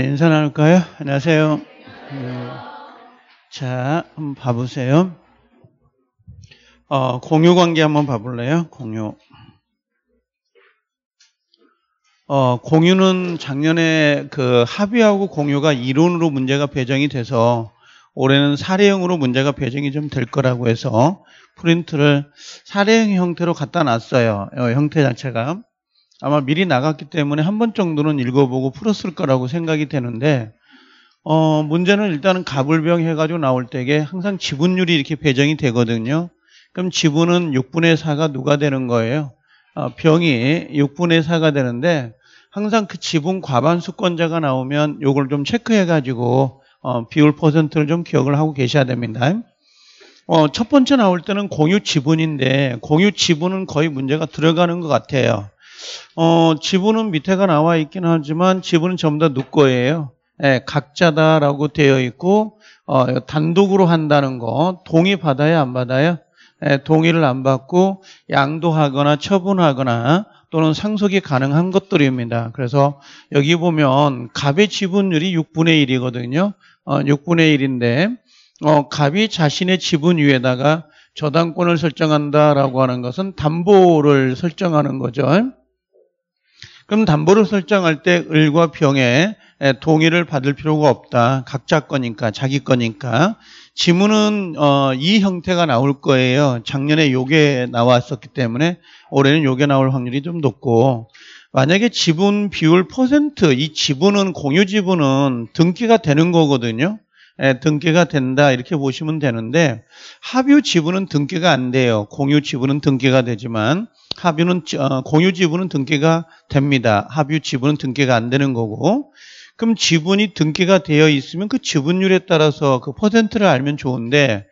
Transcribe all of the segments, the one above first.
네, 인사 나눌까요? 안녕하세요. 네. 자, 한번 봐보세요. 어, 공유 관계 한번 봐볼래요? 공유. 어, 공유는 작년에 그 합의하고 공유가 이론으로 문제가 배정이 돼서 올해는 사례형으로 문제가 배정이 좀 될 거라고 해서 프린트를 사례형 형태로 갖다 놨어요. 어, 형태 자체가. 아마 미리 나갔기 때문에 한 번 정도는 읽어보고 풀었을 거라고 생각이 되는데 어, 문제는 일단은 가불병 해가지고 나올 때에 항상 지분율이 이렇게 배정이 되거든요. 그럼 지분은 6분의 4가 누가 되는 거예요? 어, 병이 6분의 4가 되는데 항상 그 지분 과반수권자가 나오면 이걸 좀 체크해가지고 어, 비율 퍼센트를 좀 기억을 하고 계셔야 됩니다. 어, 첫 번째 나올 때는 공유 지분인데 공유 지분은 거의 문제가 들어가는 것 같아요. 어, 지분은 밑에가 나와 있긴 하지만 지분은 전부 다 누거예요. 예, 각자다라고 되어 있고 어, 단독으로 한다는 거 동의 받아야안 받아요? 예, 동의를 안 받고 양도하거나 처분하거나 또는 상속이 가능한 것들입니다. 그래서 여기 보면 갑의 지분율이 6분의 1이거든요. 어, 6분의 1인데 어, 갑이 자신의 지분 위에다가 저당권을 설정한다라고 하는 것은 담보를 설정하는 거죠. 그럼 담보를 설정할 때 을과 병의 동의를 받을 필요가 없다. 각자 거니까, 자기 거니까. 지문은 어, 이 형태가 나올 거예요. 작년에 요게 나왔었기 때문에 올해는 요게 나올 확률이 좀 높고 만약에 지분 비율 퍼센트, 이 지분은 공유 지분은 등기가 되는 거거든요. 예, 등기가 된다 이렇게 보시면 되는데 합유 지분은 등기가 안 돼요. 공유 지분은 등기가 되지만 합유는 어, 공유 지분은 등기가 됩니다. 합유 지분은 등기가 안 되는 거고 그럼 지분이 등기가 되어 있으면 그 지분율에 따라서 그 퍼센트를 알면 좋은데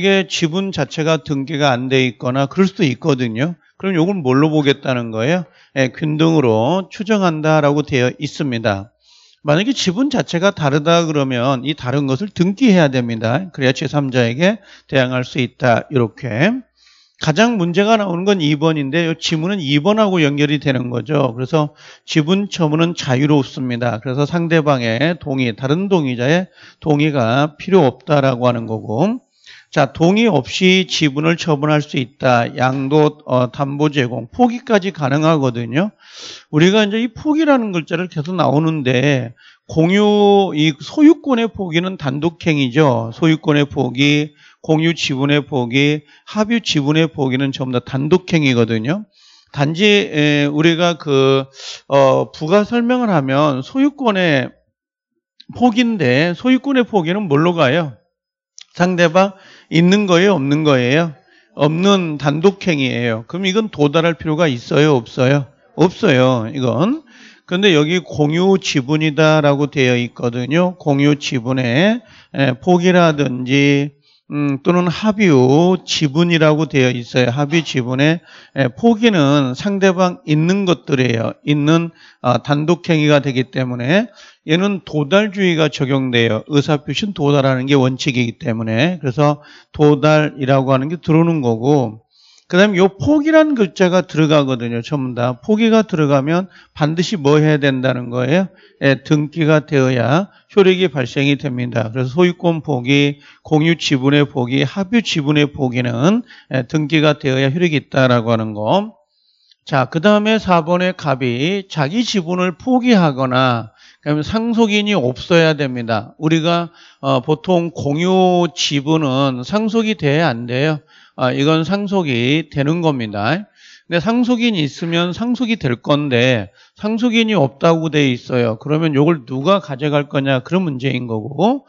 만약에 지분 자체가 등기가 안 돼 있거나 그럴 수도 있거든요. 그럼 이걸 뭘로 보겠다는 거예요? 예, 균등으로 추정한다라고 되어 있습니다. 만약에 지분 자체가 다르다 그러면 이 다른 것을 등기해야 됩니다. 그래야 제3자에게 대항할 수 있다. 이렇게. 가장 문제가 나오는 건 2번인데 이 지문은 2번하고 연결이 되는 거죠. 그래서 지분 처분은 자유롭습니다. 그래서 상대방의 동의, 다른 동의자의 동의가 필요 없다라고 하는 거고 자, 동의 없이 지분을 처분할 수 있다. 양도 어, 담보 제공 포기까지 가능하거든요. 우리가 이제 이 포기라는 글자를 계속 나오는데 공유 이 소유권의 포기는 단독행위죠. 소유권의 포기, 공유 지분의 포기, 합유 지분의 포기는 전부 다 단독행위거든요. 단지 에, 우리가 그 어, 부가 설명을 하면 소유권의 포기인데 소유권의 포기는 뭘로 가요? 상대방 있는 거예요? 없는 거예요? 없는 단독행이에요 그럼 이건 도달할 필요가 있어요? 없어요? 없어요. 이건. 근데 여기 공유 지분이다라고 되어 있거든요. 공유 지분에 포기라든지 음, 또는 합유 지분이라고 되어 있어요. 합유 지분의 예, 포기는 상대방 있는 것들이에요. 있는 아, 단독행위가 되기 때문에 얘는 도달주의가 적용돼요. 의사표시는 도달하는 게 원칙이기 때문에 그래서 도달이라고 하는 게 들어오는 거고 그 다음에 요포기란 글자가 들어가거든요. 전부 다. 포기가 들어가면 반드시 뭐 해야 된다는 거예요? 예, 등기가 되어야 효력이 발생이 됩니다. 그래서 소유권 포기, 공유 지분의 포기, 합유 지분의 포기는 예, 등기가 되어야 효력이 있다라고 하는 거. 자, 그 다음에 4번의 갑이 자기 지분을 포기하거나 그다음 상속인이 없어야 됩니다. 우리가 어, 보통 공유 지분은 상속이 돼야 안 돼요. 아, 이건 상속이 되는 겁니다. 근데 상속인이 있으면 상속이 될 건데 상속인이 없다고 돼 있어요. 그러면 이걸 누가 가져갈 거냐 그런 문제인 거고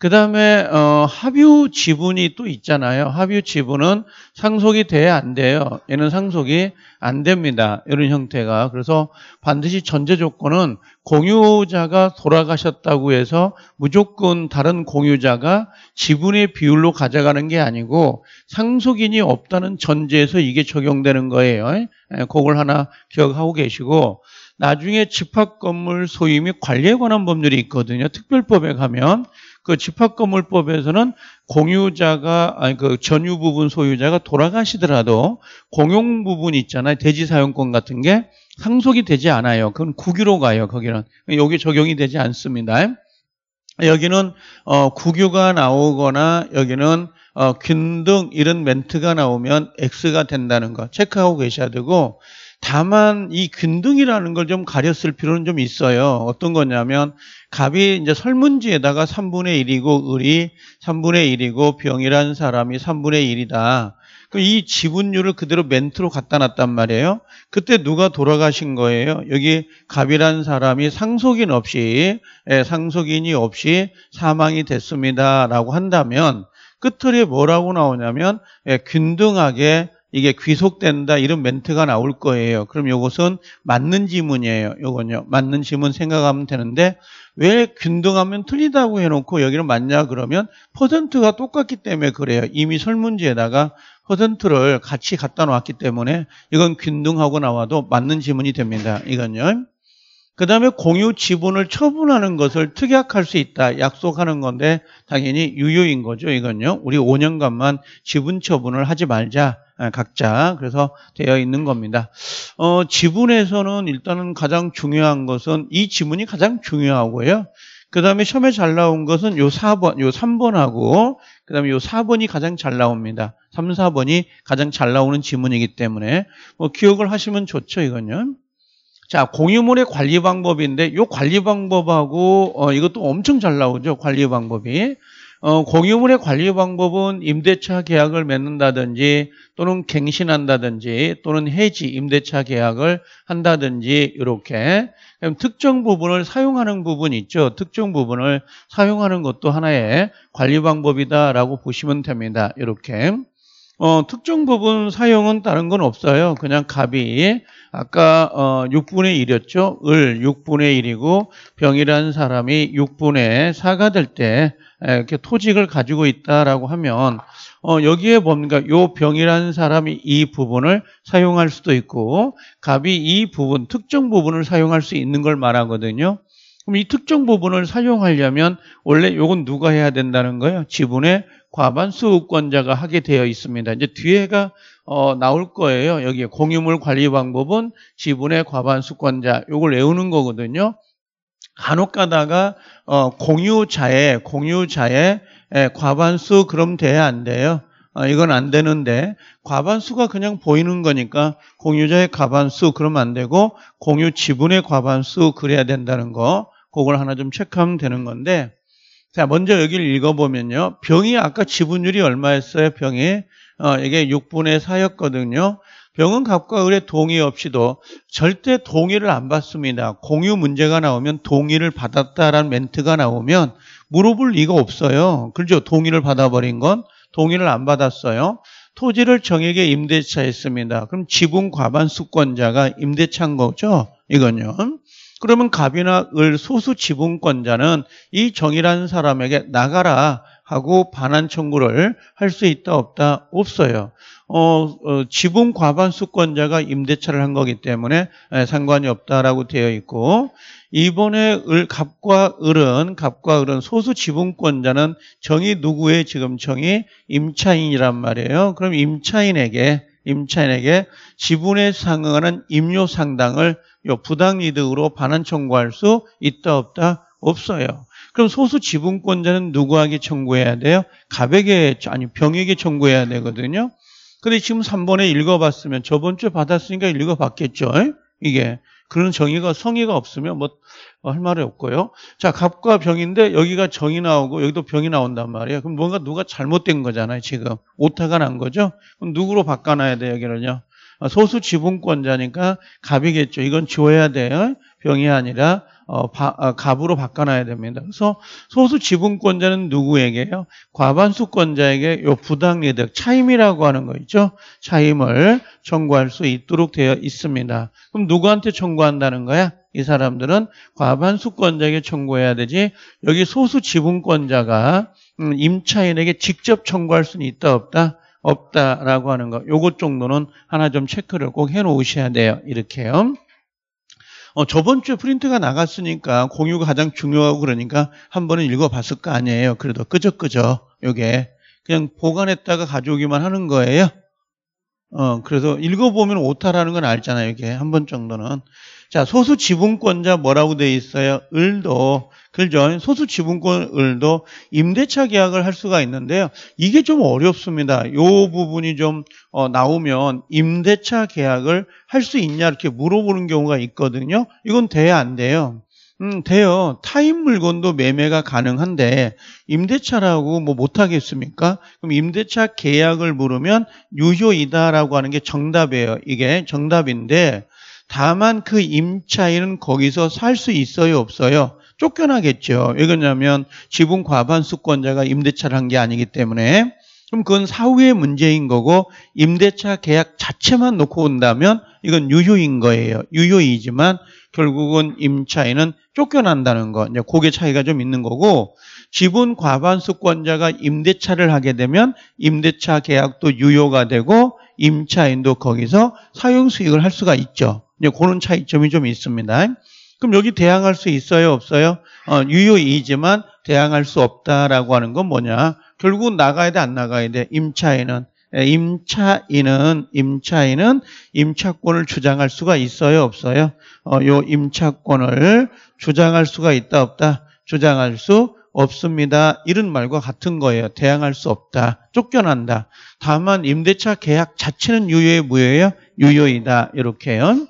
그 다음에 어, 합유 지분이 또 있잖아요. 합유 지분은 상속이 돼야 안 돼요. 얘는 상속이 안 됩니다. 이런 형태가. 그래서 반드시 전제 조건은 공유자가 돌아가셨다고 해서 무조건 다른 공유자가 지분의 비율로 가져가는 게 아니고 상속인이 없다는 전제에서 이게 적용되는 거예요. 예, 그걸 하나 기억하고 계시고 나중에 집합 건물 소유및 관리에 관한 법률이 있거든요. 특별법에 가면 그 집합건물법에서는 공유자가 아니 그 전유 부분 소유자가 돌아가시더라도 공용 부분 있잖아요. 대지 사용권 같은 게 상속이 되지 않아요. 그건 국유로 가요. 거기는 여기 적용이 되지 않습니다. 여기는 어, 국유가 나오거나 여기는 어, 균등 이런 멘트가 나오면 X가 된다는 거 체크하고 계셔야 되고 다만 이균등이라는걸 좀 가렸을 필요는 좀 있어요. 어떤 거냐면 갑이 이제 설문지에다가 3분의 1이고 을이 3분의 1이고 병이라는 사람이 3분의 1이다. 이 지분율을 그대로 멘트로 갖다 놨단 말이에요. 그때 누가 돌아가신 거예요? 여기 갑이라는 사람이 상속인 없이 예, 상속인이 없이 사망이 됐습니다라고 한다면 끝틀에 뭐라고 나오냐면 예, 균등하게 이게 귀속된다 이런 멘트가 나올 거예요. 그럼 이것은 맞는 지문이에요. 이건요 맞는 지문 생각하면 되는데 왜 균등하면 틀리다고 해놓고 여기는 맞냐 그러면 퍼센트가 똑같기 때문에 그래요. 이미 설문지에다가 퍼센트를 같이 갖다 놓았기 때문에 이건 균등하고 나와도 맞는 지문이 됩니다. 이건요. 그 다음에 공유 지분을 처분하는 것을 특약할 수 있다 약속하는 건데 당연히 유효인 거죠 이건요 우리 5년간만 지분 처분을 하지 말자 아, 각자 그래서 되어 있는 겁니다 어, 지분에서는 일단은 가장 중요한 것은 이 지분이 가장 중요하고요 그 다음에 시험에 잘 나온 것은 요 4번, 요 3번하고, 그 다음에 요 4번이 가장 잘 나옵니다. 3, 4번이 가장 잘 나오는 지문이기 때문에, 뭐, 기억을 하시면 좋죠, 이건요. 자, 공유물의 관리 방법인데 이 관리 방법하고 어, 이것도 엄청 잘 나오죠. 관리 방법이. 어, 공유물의 관리 방법은 임대차 계약을 맺는다든지 또는 갱신한다든지 또는 해지 임대차 계약을 한다든지 이렇게 그럼 특정 부분을 사용하는 부분 있죠. 특정 부분을 사용하는 것도 하나의 관리 방법이다라고 보시면 됩니다. 이렇게 어, 특정 부분 사용은 다른 건 없어요. 그냥 갑이 아까 어 6분의 1이었죠. 을 6분의 1이고 병이라는 사람이 6분의 4가 될 때 이렇게 토직을 가지고 있다라고 하면 어 여기에 뭡니까? 요 병이라는 사람이 이 부분을 사용할 수도 있고 갑이 이 부분 특정 부분을 사용할 수 있는 걸 말하거든요. 그럼 이 특정 부분을 사용하려면 원래 요건 누가 해야 된다는 거예요? 지분의 과반수 권자가 하게 되어 있습니다. 이제 뒤에가 어, 나올 거예요. 여기 에 공유물 관리 방법은 지분의 과반수권자 이걸 외우는 거거든요. 간혹 가다가 어, 공유자의 공유자의 예, 과반수 그럼 돼야 안 돼요. 어, 이건 안 되는데 과반수가 그냥 보이는 거니까 공유자의 과반수 그러면 안 되고 공유 지분의 과반수 그래야 된다는 거 그걸 하나 좀 체크하면 되는 건데 자 먼저 여기를 읽어보면요. 병이 아까 지분율이 얼마였어요? 병이 어, 이게 6분의 4였거든요. 병은 갑과 을의 동의 없이도 절대 동의를 안 받습니다. 공유 문제가 나오면 동의를 받았다라는 멘트가 나오면 물어볼 리가 없어요. 그렇죠? 동의를 받아버린 건 동의를 안 받았어요. 토지를 정액에 임대차했습니다. 그럼 지분 과반 수권자가 임대차인 거죠. 이건요. 그러면 갑이나 을 소수 지분권자는 이 정이라는 사람에게 나가라 하고 반환 청구를 할 수 있다 없다 없어요. 어, 어, 지분 과반 수권자가 임대차를 한 거기 때문에 상관이 없다라고 되어 있고 이번에 을, 갑과 을은 갑과 을은 소수 지분권자는 정이 누구의 지금 정이 임차인이란 말이에요. 그럼 임차인에게 임차인에게 지분에 상응하는 임료 상당을 부당이득으로 반환 청구할 수 있다 없다 없어요. 그럼 소수 지분권자는 누구에게 청구해야 돼요? 갑에게 아니 병에게 청구해야 되거든요. 근데 지금 3번에 읽어봤으면 저번 주에 받았으니까 읽어봤겠죠. 이게 그런 정의가 성의가 없으면 뭐 할 말이 없고요. 자, 갑과 병인데 여기가 정이 나오고 여기도 병이 나온단 말이에요. 그럼 뭔가 누가 잘못된 거잖아요, 지금. 오타가 난 거죠. 그럼 누구로 바꿔놔야 돼요, 여기를요? 아, 소수 지분권자니까 갑이겠죠. 이건 지워야 돼요. 병이 아니라 어, 바, 어, 갑으로 바꿔놔야 됩니다. 그래서 소수 지분권자는 누구에게요? 과반수권자에게 요 부당이득 차임이라고 하는 거 있죠? 차임을 청구할 수 있도록 되어 있습니다. 그럼 누구한테 청구한다는 거야? 이 사람들은 과반수권자에게 청구해야 되지 여기 소수 지분권자가 음, 임차인에게 직접 청구할 수는 있다 없다? 없다라고 하는 거 요것 정도는 하나 좀 체크를 꼭 해놓으셔야 돼요. 이렇게요. 어, 저번 주에 프린트가 나갔으니까 공유가 가장 중요하고 그러니까 한 번은 읽어봤을 거 아니에요. 그래도 끄적끄적 요게 그냥 보관했다가 가져오기만 하는 거예요. 어, 그래서 읽어보면 오타라는 건 알잖아요. 이게 한 번 정도는. 자, 소수 지분권자 뭐라고 돼 있어요? 을도. 그죠? 소수 지분권 을도 임대차 계약을 할 수가 있는데요. 이게 좀 어렵습니다. 요 부분이 좀, 어, 나오면 임대차 계약을 할 수 있냐 이렇게 물어보는 경우가 있거든요. 이건 돼야 안 돼요. 음, 돼요. 타인 물건도 매매가 가능한데 임대차라고 뭐 못하겠습니까? 그럼 임대차 계약을 물으면 유효이다라고 하는 게 정답이에요. 이게 정답인데 다만 그 임차인은 거기서 살 수 있어요 없어요? 쫓겨나겠죠. 왜 그러냐면 지분 과반수권자가 임대차를 한 게 아니기 때문에 그럼 그건 사후의 문제인 거고 임대차 계약 자체만 놓고 온다면 이건 유효인 거예요. 유효이지만 결국은 임차인은 쫓겨난다는 것. 이제 고게 차이가 좀 있는 거고 지분 과반수권자가 임대차를 하게 되면 임대차 계약도 유효가 되고 임차인도 거기서 사용 수익을 할 수가 있죠. 이제 그런 차이점이 좀 있습니다. 그럼 여기 대항할 수 있어요, 없어요? 어, 유효이지만 대항할 수 없다라고 하는 건 뭐냐? 결국 은 나가야 돼, 안 나가야 돼? 임차인은 예, 임차인은 임차인은 임차권을 주장할 수가 있어요, 없어요? 어, 요 임차권을 주장할 수가 있다, 없다? 주장할 수 없습니다. 이런 말과 같은 거예요. 대항할 수 없다. 쫓겨난다. 다만 임대차 계약 자체는 유효의 무효예요? 유효이다. 이렇게요.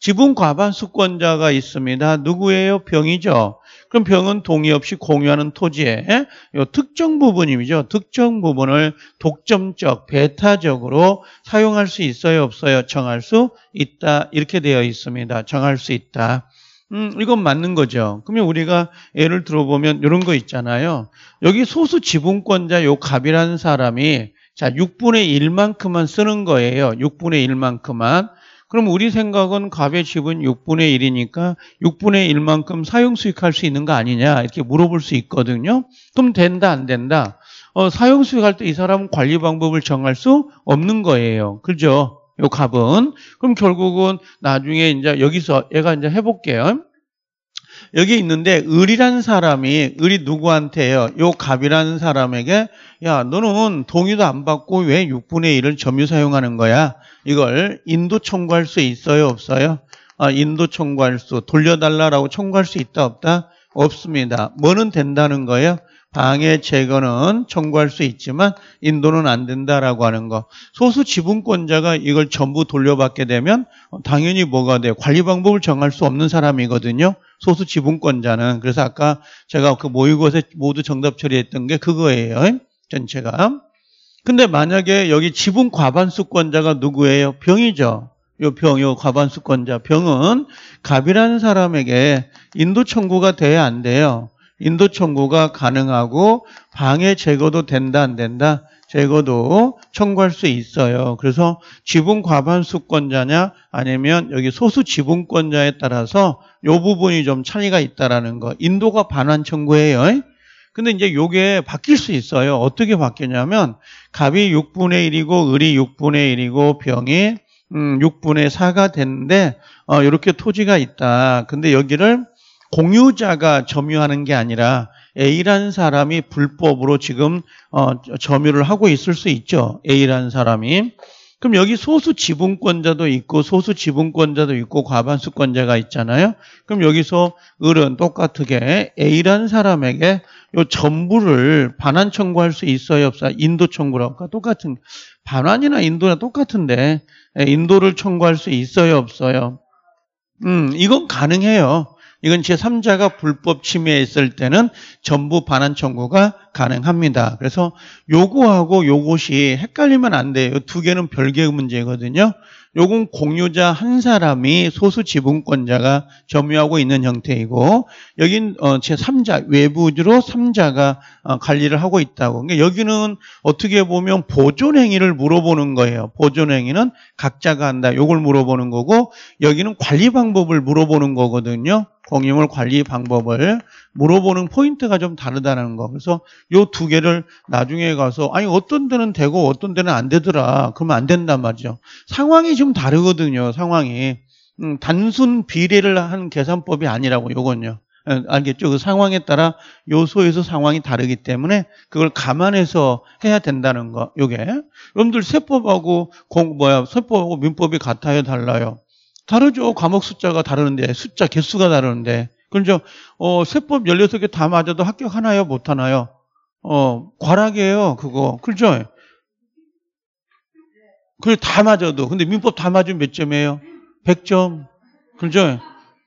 지분 과반 수권자가 있습니다. 누구예요? 병이죠. 그럼 병은 동의 없이 공유하는 토지에요 예? 특정 부분이죠. 특정 부분을 독점적, 배타적으로 사용할 수 있어요, 없어요? 정할 수 있다. 이렇게 되어 있습니다. 정할 수 있다. 음, 이건 맞는 거죠. 그러면 우리가 예를 들어보면 이런 거 있잖아요. 여기 소수 지분권자 요 갑이라는 사람이 자 6분의 1만큼만 쓰는 거예요. 6분의 1만큼만. 그럼 우리 생각은 갑의 집은 6분의 1이니까 6분의 1만큼 사용 수익할 수 있는 거 아니냐 이렇게 물어볼 수 있거든요. 그럼 된다 안 된다? 어, 사용 수익할 때 이 사람은 관리 방법을 정할 수 없는 거예요. 그죠? 요갑은 그럼 결국은 나중에 이제 여기서 얘가 이제 해볼게요. 여기 있는데 을이라는 사람이 을이 누구한테요? 요 갑이라는 사람에게 야 너는 동의도 안 받고 왜 6분의 1을 점유 사용하는 거야? 이걸 인도 청구할 수 있어요 없어요? 아, 인도 청구할 수 돌려달라라고 청구할 수 있다 없다? 없습니다. 뭐는 된다는 거예요? 방해 제거는 청구할 수 있지만 인도는 안 된다라고 하는 거. 소수 지분권자가 이걸 전부 돌려받게 되면 당연히 뭐가 돼요? 관리 방법을 정할 수 없는 사람이거든요. 소수 지분권자는. 그래서 아까 제가 그 모의고사 모두 정답 처리했던 게 그거예요. 전체가. 근데 만약에 여기 지분 과반수권자가 누구예요? 병이죠. 요 병, 요 과반수권자 병은 갑이라는 사람에게 인도 청구가 돼야 안 돼요. 인도 청구가 가능하고 방해 제거도 된다 안 된다? 제거도 청구할 수 있어요. 그래서 지분 과반수권자냐 아니면 여기 소수 지분권자에 따라서 요 부분이 좀 차이가 있다라는 거. 인도가 반환 청구예요. 근데 이제 요게 바뀔 수 있어요. 어떻게 바뀌냐면 갑이 6분의 1이고 을이 6분의 1이고 병이 음, 6분의 4가 됐는데 어, 요렇게 토지가 있다. 근데 여기를 공유자가 점유하는 게 아니라 A라는 사람이 불법으로 지금 어, 점유를 하고 있을 수 있죠. A라는 사람이. 그럼 여기 소수 지분권자도 있고 소수 지분권자도 있고 과반수권자가 있잖아요. 그럼 여기서 을은 똑같게 A라는 사람에게 요 전부를 반환 청구할 수 있어요, 없어요? 인도 청구라고 까 그러니까 똑같은 반환이나 인도나 똑같은데 예, 인도를 청구할 수 있어요, 없어요? 음, 이건 가능해요. 이건 제3자가 불법 침해했을 때는 전부 반환 청구가 가능합니다. 그래서 요구하고 요것이 헷갈리면 안 돼요. 두 개는 별개의 문제거든요. 요건 공유자 한 사람이 소수 지분권자가 점유하고 있는 형태이고 여긴 어, 제3자 외부로 주 3자가 어, 관리를 하고 있다고. 그러니까 여기는 어떻게 보면 보존 행위를 물어보는 거예요. 보존 행위는 각자가 한다. 요걸 물어보는 거고 여기는 관리 방법을 물어보는 거거든요. 공유물 관리 방법을 물어보는 포인트가 좀 다르다는 거. 그래서 요 두 개를 나중에 가서 아니 어떤 데는 되고 어떤 데는 안 되더라. 그러면 안 된단 말이죠. 상황이 좀 다르거든요. 상황이. 음, 단순 비례를 한 계산법이 아니라고 요건요. 예, 알겠죠? 그 상황에 따라 요소에서 상황이 다르기 때문에 그걸 감안해서 해야 된다는 거. 요게. 여러분들 세법하고 공 뭐야? 세법하고 민법이 같아요, 달라요? 다르죠. 과목 숫자가 다르는데, 숫자 개수가 다르는데. 그러니 어, 세법 16개 다 맞아도 합격하나요? 못하나요? 어, 과락이에요. 그거. 그렇죠? 그래, 다 맞아도. 근데 민법 다 맞으면 몇 점이에요? 100점. 그렇죠?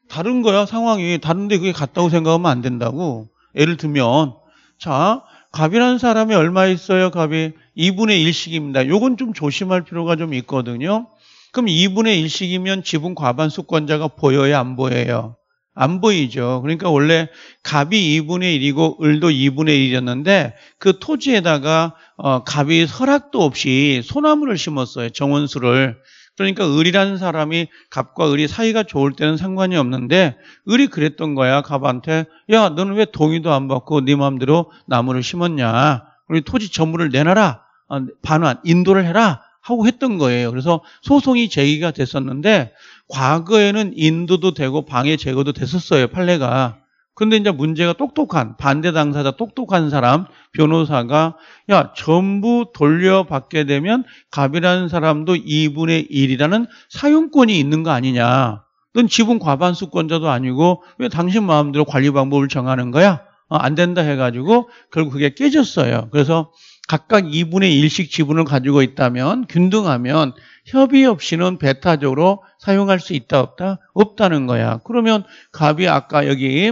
다른 거야, 상황이. 다른데 그게 같다고 생각하면 안 된다고. 예를 들면, 자, 갑이라는 사람이 얼마 있어요, 갑이? 2분의 1씩입니다. 요건 좀 조심할 필요가 좀 있거든요. 그럼 2분의 1씩이면 지분 과반 수권자가 보여요? 안 보여요? 안 보이죠. 그러니까 원래 갑이 2분의 1이고 을도 2분의 1이었는데 그 토지에다가 어, 갑이 허락도 없이 소나무를 심었어요. 정원수를. 그러니까 을이라는 사람이 갑과 을이 사이가 좋을 때는 상관이 없는데 을이 그랬던 거야. 갑한테 야 너는 왜 동의도 안 받고 네 마음대로 나무를 심었냐. 우리 토지 전부를 내놔라. 어, 반환, 인도를 해라. 하고 했던 거예요. 그래서 소송이 제기가 됐었는데 과거에는 인도도 되고 방해 제거도 됐었어요. 판례가. 근데 이제 문제가 똑똑한 반대 당사자 똑똑한 사람 변호사가 야 전부 돌려받게 되면 갑이라는 사람도 2분의 1이라는 사용권이 있는 거 아니냐. 넌 지분 과반수권자도 아니고 왜 당신 마음대로 관리 방법을 정하는 거야? 어, 안 된다 해가지고 결국 그게 깨졌어요. 그래서 각각 2분의 1씩 지분을 가지고 있다면 균등하면 협의 없이는 배타적으로 사용할 수 있다 없다? 없다는 거야. 그러면 갑이 아까 여기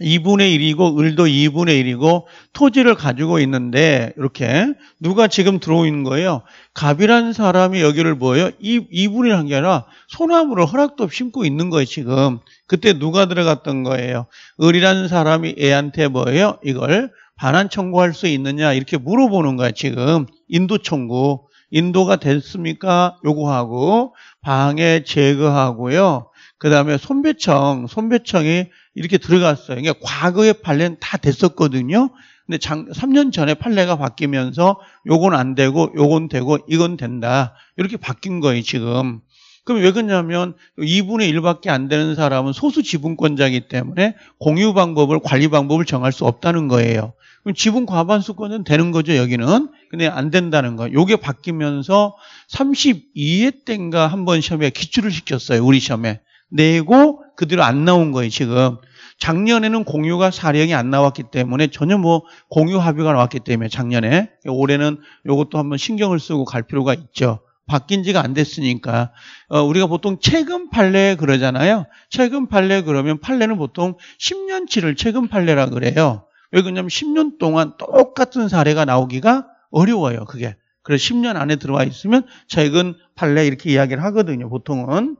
2분의 1이고 을도 2분의 1이고 토지를 가지고 있는데 이렇게 누가 지금 들어오는 거예요? 갑이라는 사람이 여기를 뭐예요? 2, 분의 1한 게 아니라 소나무를 허락도 없이 심고 있는 거예요 지금 그때 누가 들어갔던 거예요? 을이라는 사람이 애한테 뭐예요? 이걸 반환 청구할 수 있느냐 이렇게 물어보는 거야 지금 인도 청구 인도가 됐습니까 요구하고 방해 제거하고요 그 다음에 손배청 손배청이 이렇게 들어갔어요 그러니까 과거의 판례는 다 됐었거든요 근데 장, 3년 전에 판례가 바뀌면서 요건 안 되고 요건 되고 이건 된다 이렇게 바뀐 거예요 지금 그럼 왜 그러냐면 2분의 1밖에 안 되는 사람은 소수 지분권자이기 때문에 공유 방법을 관리 방법을 정할 수 없다는 거예요. 지분 과반수권은 되는 거죠, 여기는. 근데 안 된다는 거. 요게 바뀌면서 32회 땐가 한 번 시험에 기출을 시켰어요, 우리 시험에. 내고 그대로 안 나온 거예요, 지금. 작년에는 공유가 사령이 안 나왔기 때문에 전혀 뭐 공유 합의가 나왔기 때문에 작년에 올해는 요것도 한번 신경을 쓰고 갈 필요가 있죠. 바뀐 지가 안 됐으니까 어, 우리가 보통 최근 판례 그러잖아요. 최근 판례 그러면 판례는 보통 10년치를 최근 판례라 그래요. 왜 그러냐면 10년 동안 똑같은 사례가 나오기가 어려워요. 그게. 그래서 10년 안에 들어와 있으면 최근 판례 이렇게 이야기를 하거든요. 보통은.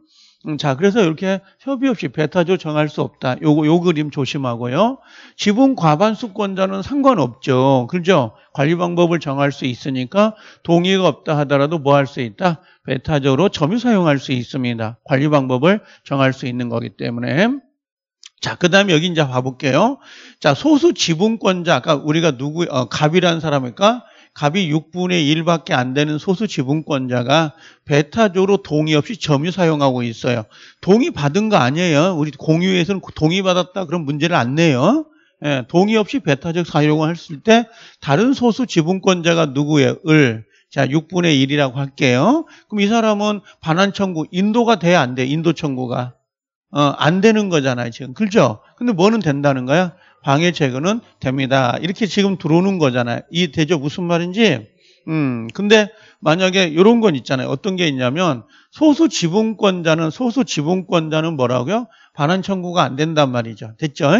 음, 자, 그래서 이렇게 협의 없이 베타조 정할 수 없다. 요거, 요 그림 조심하고요. 지분 과반수권자는 상관없죠. 그죠? 관리 방법을 정할 수 있으니까 동의가 없다 하더라도 뭐 할 수 있다? 베타적으로 점유 사용할 수 있습니다. 관리 방법을 정할 수 있는 거기 때문에. 자, 그 다음에 여기 이제 봐볼게요. 자, 소수 지분권자, 아까 우리가 누구, 어, 갑이라는 사람일까? 갑이 6분의 1밖에 안 되는 소수 지분권자가 베타적으로 동의 없이 점유 사용하고 있어요. 동의 받은 거 아니에요. 우리 공유에서는 동의 받았다 그런 문제를 안 내요. 예, 동의 없이 베타적 사용을 했을 때 다른 소수 지분권자가 누구의 을. 자, 6분의 1이라고 할게요. 그럼 이 사람은 반환 청구, 인도가 돼야 안 돼, 인도 청구가. 어, 안 되는 거잖아요, 지금. 그죠? 렇 근데 뭐는 된다는 거야? 방해 제거는 됩니다. 이렇게 지금 들어오는 거잖아요. 이 대죠 무슨 말인지. 음, 근데 만약에 이런 건 있잖아요. 어떤 게 있냐면 소수 지분권자는 소수 지분권자는 뭐라고요? 반환 청구가 안 된단 말이죠. 됐죠?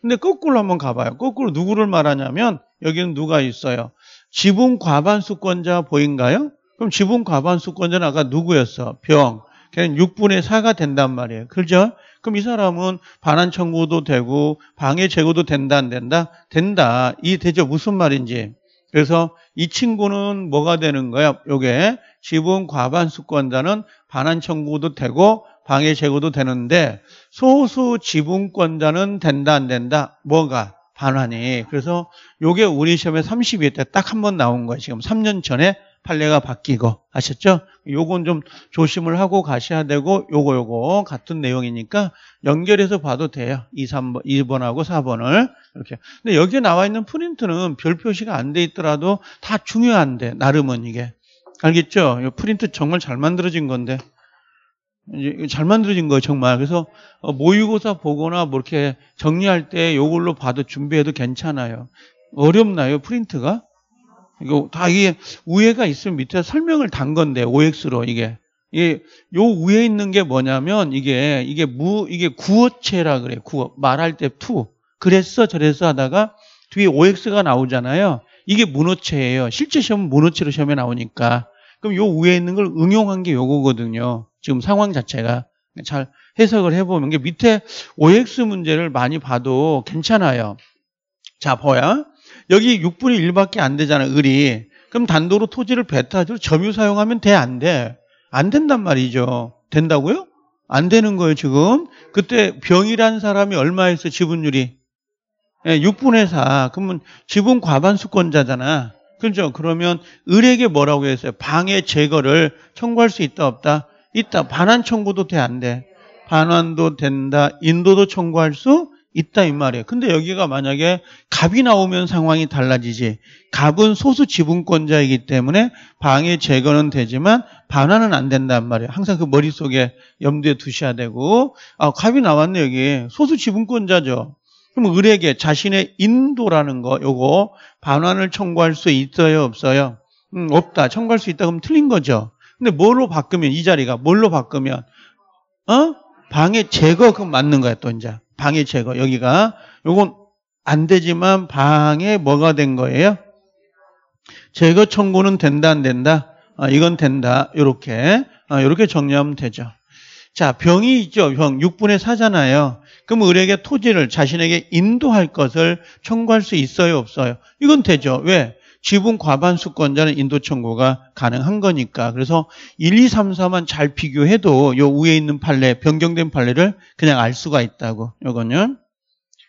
근데 거꾸로 한번 가봐요. 거꾸로 누구를 말하냐면 여기는 누가 있어요? 지분 과반수권자 보인가요? 그럼 지분 과반수권자는 아까 누구였어? 병. 그냥 6분의 4가 된단 말이에요. 그죠? 그럼 이 사람은 반환 청구도 되고 방해 제고도 된다 안 된다? 된다. 이 대체 무슨 말인지. 그래서 이 친구는 뭐가 되는 거야? 요게 지분 과반수권자는 반환 청구도 되고 방해 제고도 되는데 소수 지분권자는 된다 안 된다? 뭐가? 반환이. 그래서 요게 우리 시험에 32회 때 딱 한 번 나온 거야. 지금 3년 전에 판례가 바뀌고 아셨죠? 요건 좀 조심을 하고 가셔야 되고 요거 요거 같은 내용이니까 연결해서 봐도 돼요. 2, 3번, 2번하고 4번을 이렇게. 근데 여기에 나와 있는 프린트는 별 표시가 안 돼 있더라도 다 중요한데 나름은 이게 알겠죠? 요 프린트 정말 잘 만들어진 건데 잘 만들어진 거예요 정말 그래서 어, 모의고사 보거나 뭐 이렇게 정리할 때 요걸로 봐도 준비해도 괜찮아요 어렵나요 프린트가? 이거 다 이게 우회가 있으면 밑에 설명을 단 건데 OX로 이게 이요 위에 있는 게 뭐냐면 이게 이게 무 이게 구어체라 그래 구어 말할 때 투 그랬어 저랬어 하다가 뒤에 OX가 나오잖아요. 이게 문어체예요. 실제 시험은 문어체로 시험에 나오니까 그럼 요 위에 있는 걸 응용한 게 요거거든요. 지금 상황 자체가 잘 해석을 해보면 밑에 OX 문제를 많이 봐도 괜찮아요. 자, 보야 여기 6분의 1밖에 안 되잖아, 을이. 그럼 단도로 토지를 배타적으로 점유 사용하면 돼, 안 돼? 안 된단 말이죠. 된다고요? 안 되는 거예요, 지금. 그때 병이란 사람이 얼마였어, 지분율이? 예, 6분의 4. 그러면 지분 과반수권자잖아. 그죠? 그러면 을에게 뭐라고 했어요? 방해 제거를 청구할 수 있다, 없다? 있다. 반환 청구도 돼, 안 돼? 반환도 된다. 인도도 청구할 수 있다 이 말이에요. 근데 여기가 만약에 갑이 나오면 상황이 달라지지. 갑은 소수 지분권자이기 때문에 방해 제거는 되지만 반환은 안 된단 말이에요. 항상 그 머릿속에 염두에 두셔야 되고 아 갑이 나왔네 여기. 소수 지분권자죠. 그럼 을에게 자신의 인도라는 거 요거 반환을 청구할 수 있어요 없어요? 음, 없다. 청구할 수 있다 그럼 틀린 거죠. 근데 뭘로 바꾸면 이 자리가 뭘로 바꾸면 어? 방해 제거 그럼 맞는 거야 또 이제. 방해 제거 여기가 요건 안 되지만 방해 뭐가 된 거예요? 제거 청구는 된다 안 된다? 아, 이건 된다 이렇게 아, 이렇게 정리하면 되죠. 자 병이 있죠. 병 6분의 4잖아요. 그럼 의뢰에게 토지를 자신에게 인도할 것을 청구할 수 있어요 없어요? 이건 되죠. 왜? 지분 과반수권자는 인도 청구가 가능한 거니까 그래서 1, 2, 3, 4만 잘 비교해도 요 위에 있는 판례 변경된 판례를 그냥 알 수가 있다고 요거는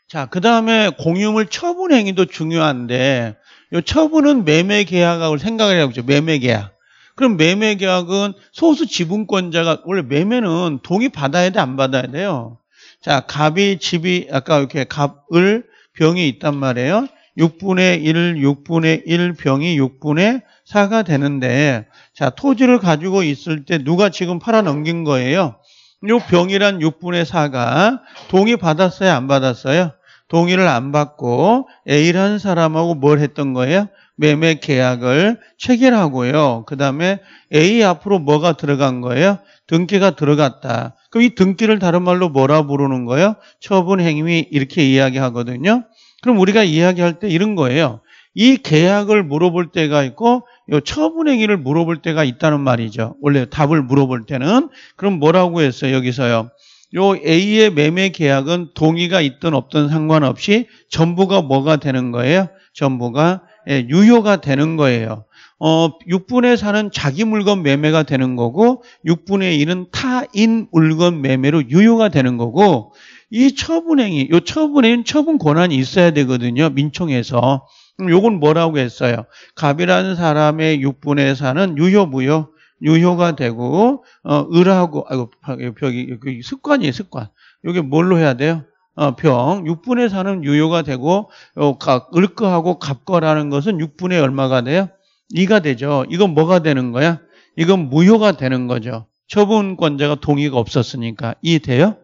자그 다음에 공유물 처분 행위도 중요한데 요 처분은 매매 계약하고 생각을 해보죠 야 매매 계약 그럼 매매 계약은 소수 지분권자가 원래 매매는 동의 받아야 돼 안 받아야 돼요 자 갑이 집이 아까 이렇게 갑을 병이 있단 말이에요 6분의 1, 6분의 1병이 6분의 4가 되는데 자 토지를 가지고 있을 때 누가 지금 팔아넘긴 거예요? 이 병이란 6분의 4가 동의 받았어요? 안 받았어요? 동의를 안 받고 A라는 사람하고 뭘 했던 거예요? 매매 계약을 체결하고요. 그 다음에 A 앞으로 뭐가 들어간 거예요? 등기가 들어갔다. 그럼 이 등기를 다른 말로 뭐라 부르는 거예요? 처분 행위 이렇게 이야기하거든요. 그럼 우리가 이야기할 때 이런 거예요. 이 계약을 물어볼 때가 있고 요 처분행위를 물어볼 때가 있다는 말이죠. 원래 답을 물어볼 때는 그럼 뭐라고 했어요? 여기서요. 요 A의 매매 계약은 동의가 있든 없든 상관없이 전부가 뭐가 되는 거예요? 전부가 예, 유효가 되는 거예요. 어, 6분의 4는 자기 물건 매매가 되는 거고 6분의 1은 타인 물건 매매로 유효가 되는 거고 이 처분행위, 요 처분행위는 처분 권한이 있어야 되거든요. 민총에서. 요건 뭐라고 했어요? 갑이라는 사람의 6분의 4는 유효부요 유효가 되고, 어, 을하고, 아이고, 벽이, 그 습관이에요, 습관. 요게 뭘로 해야 돼요? 어, 병. 6분의 4는 유효가 되고, 요, 어, 각, 을거하고 갑거라는 것은 6분의 얼마가 돼요? 2가 되죠. 이건 뭐가 되는 거야? 이건 무효가 되는 거죠. 처분권자가 동의가 없었으니까. 이해돼요?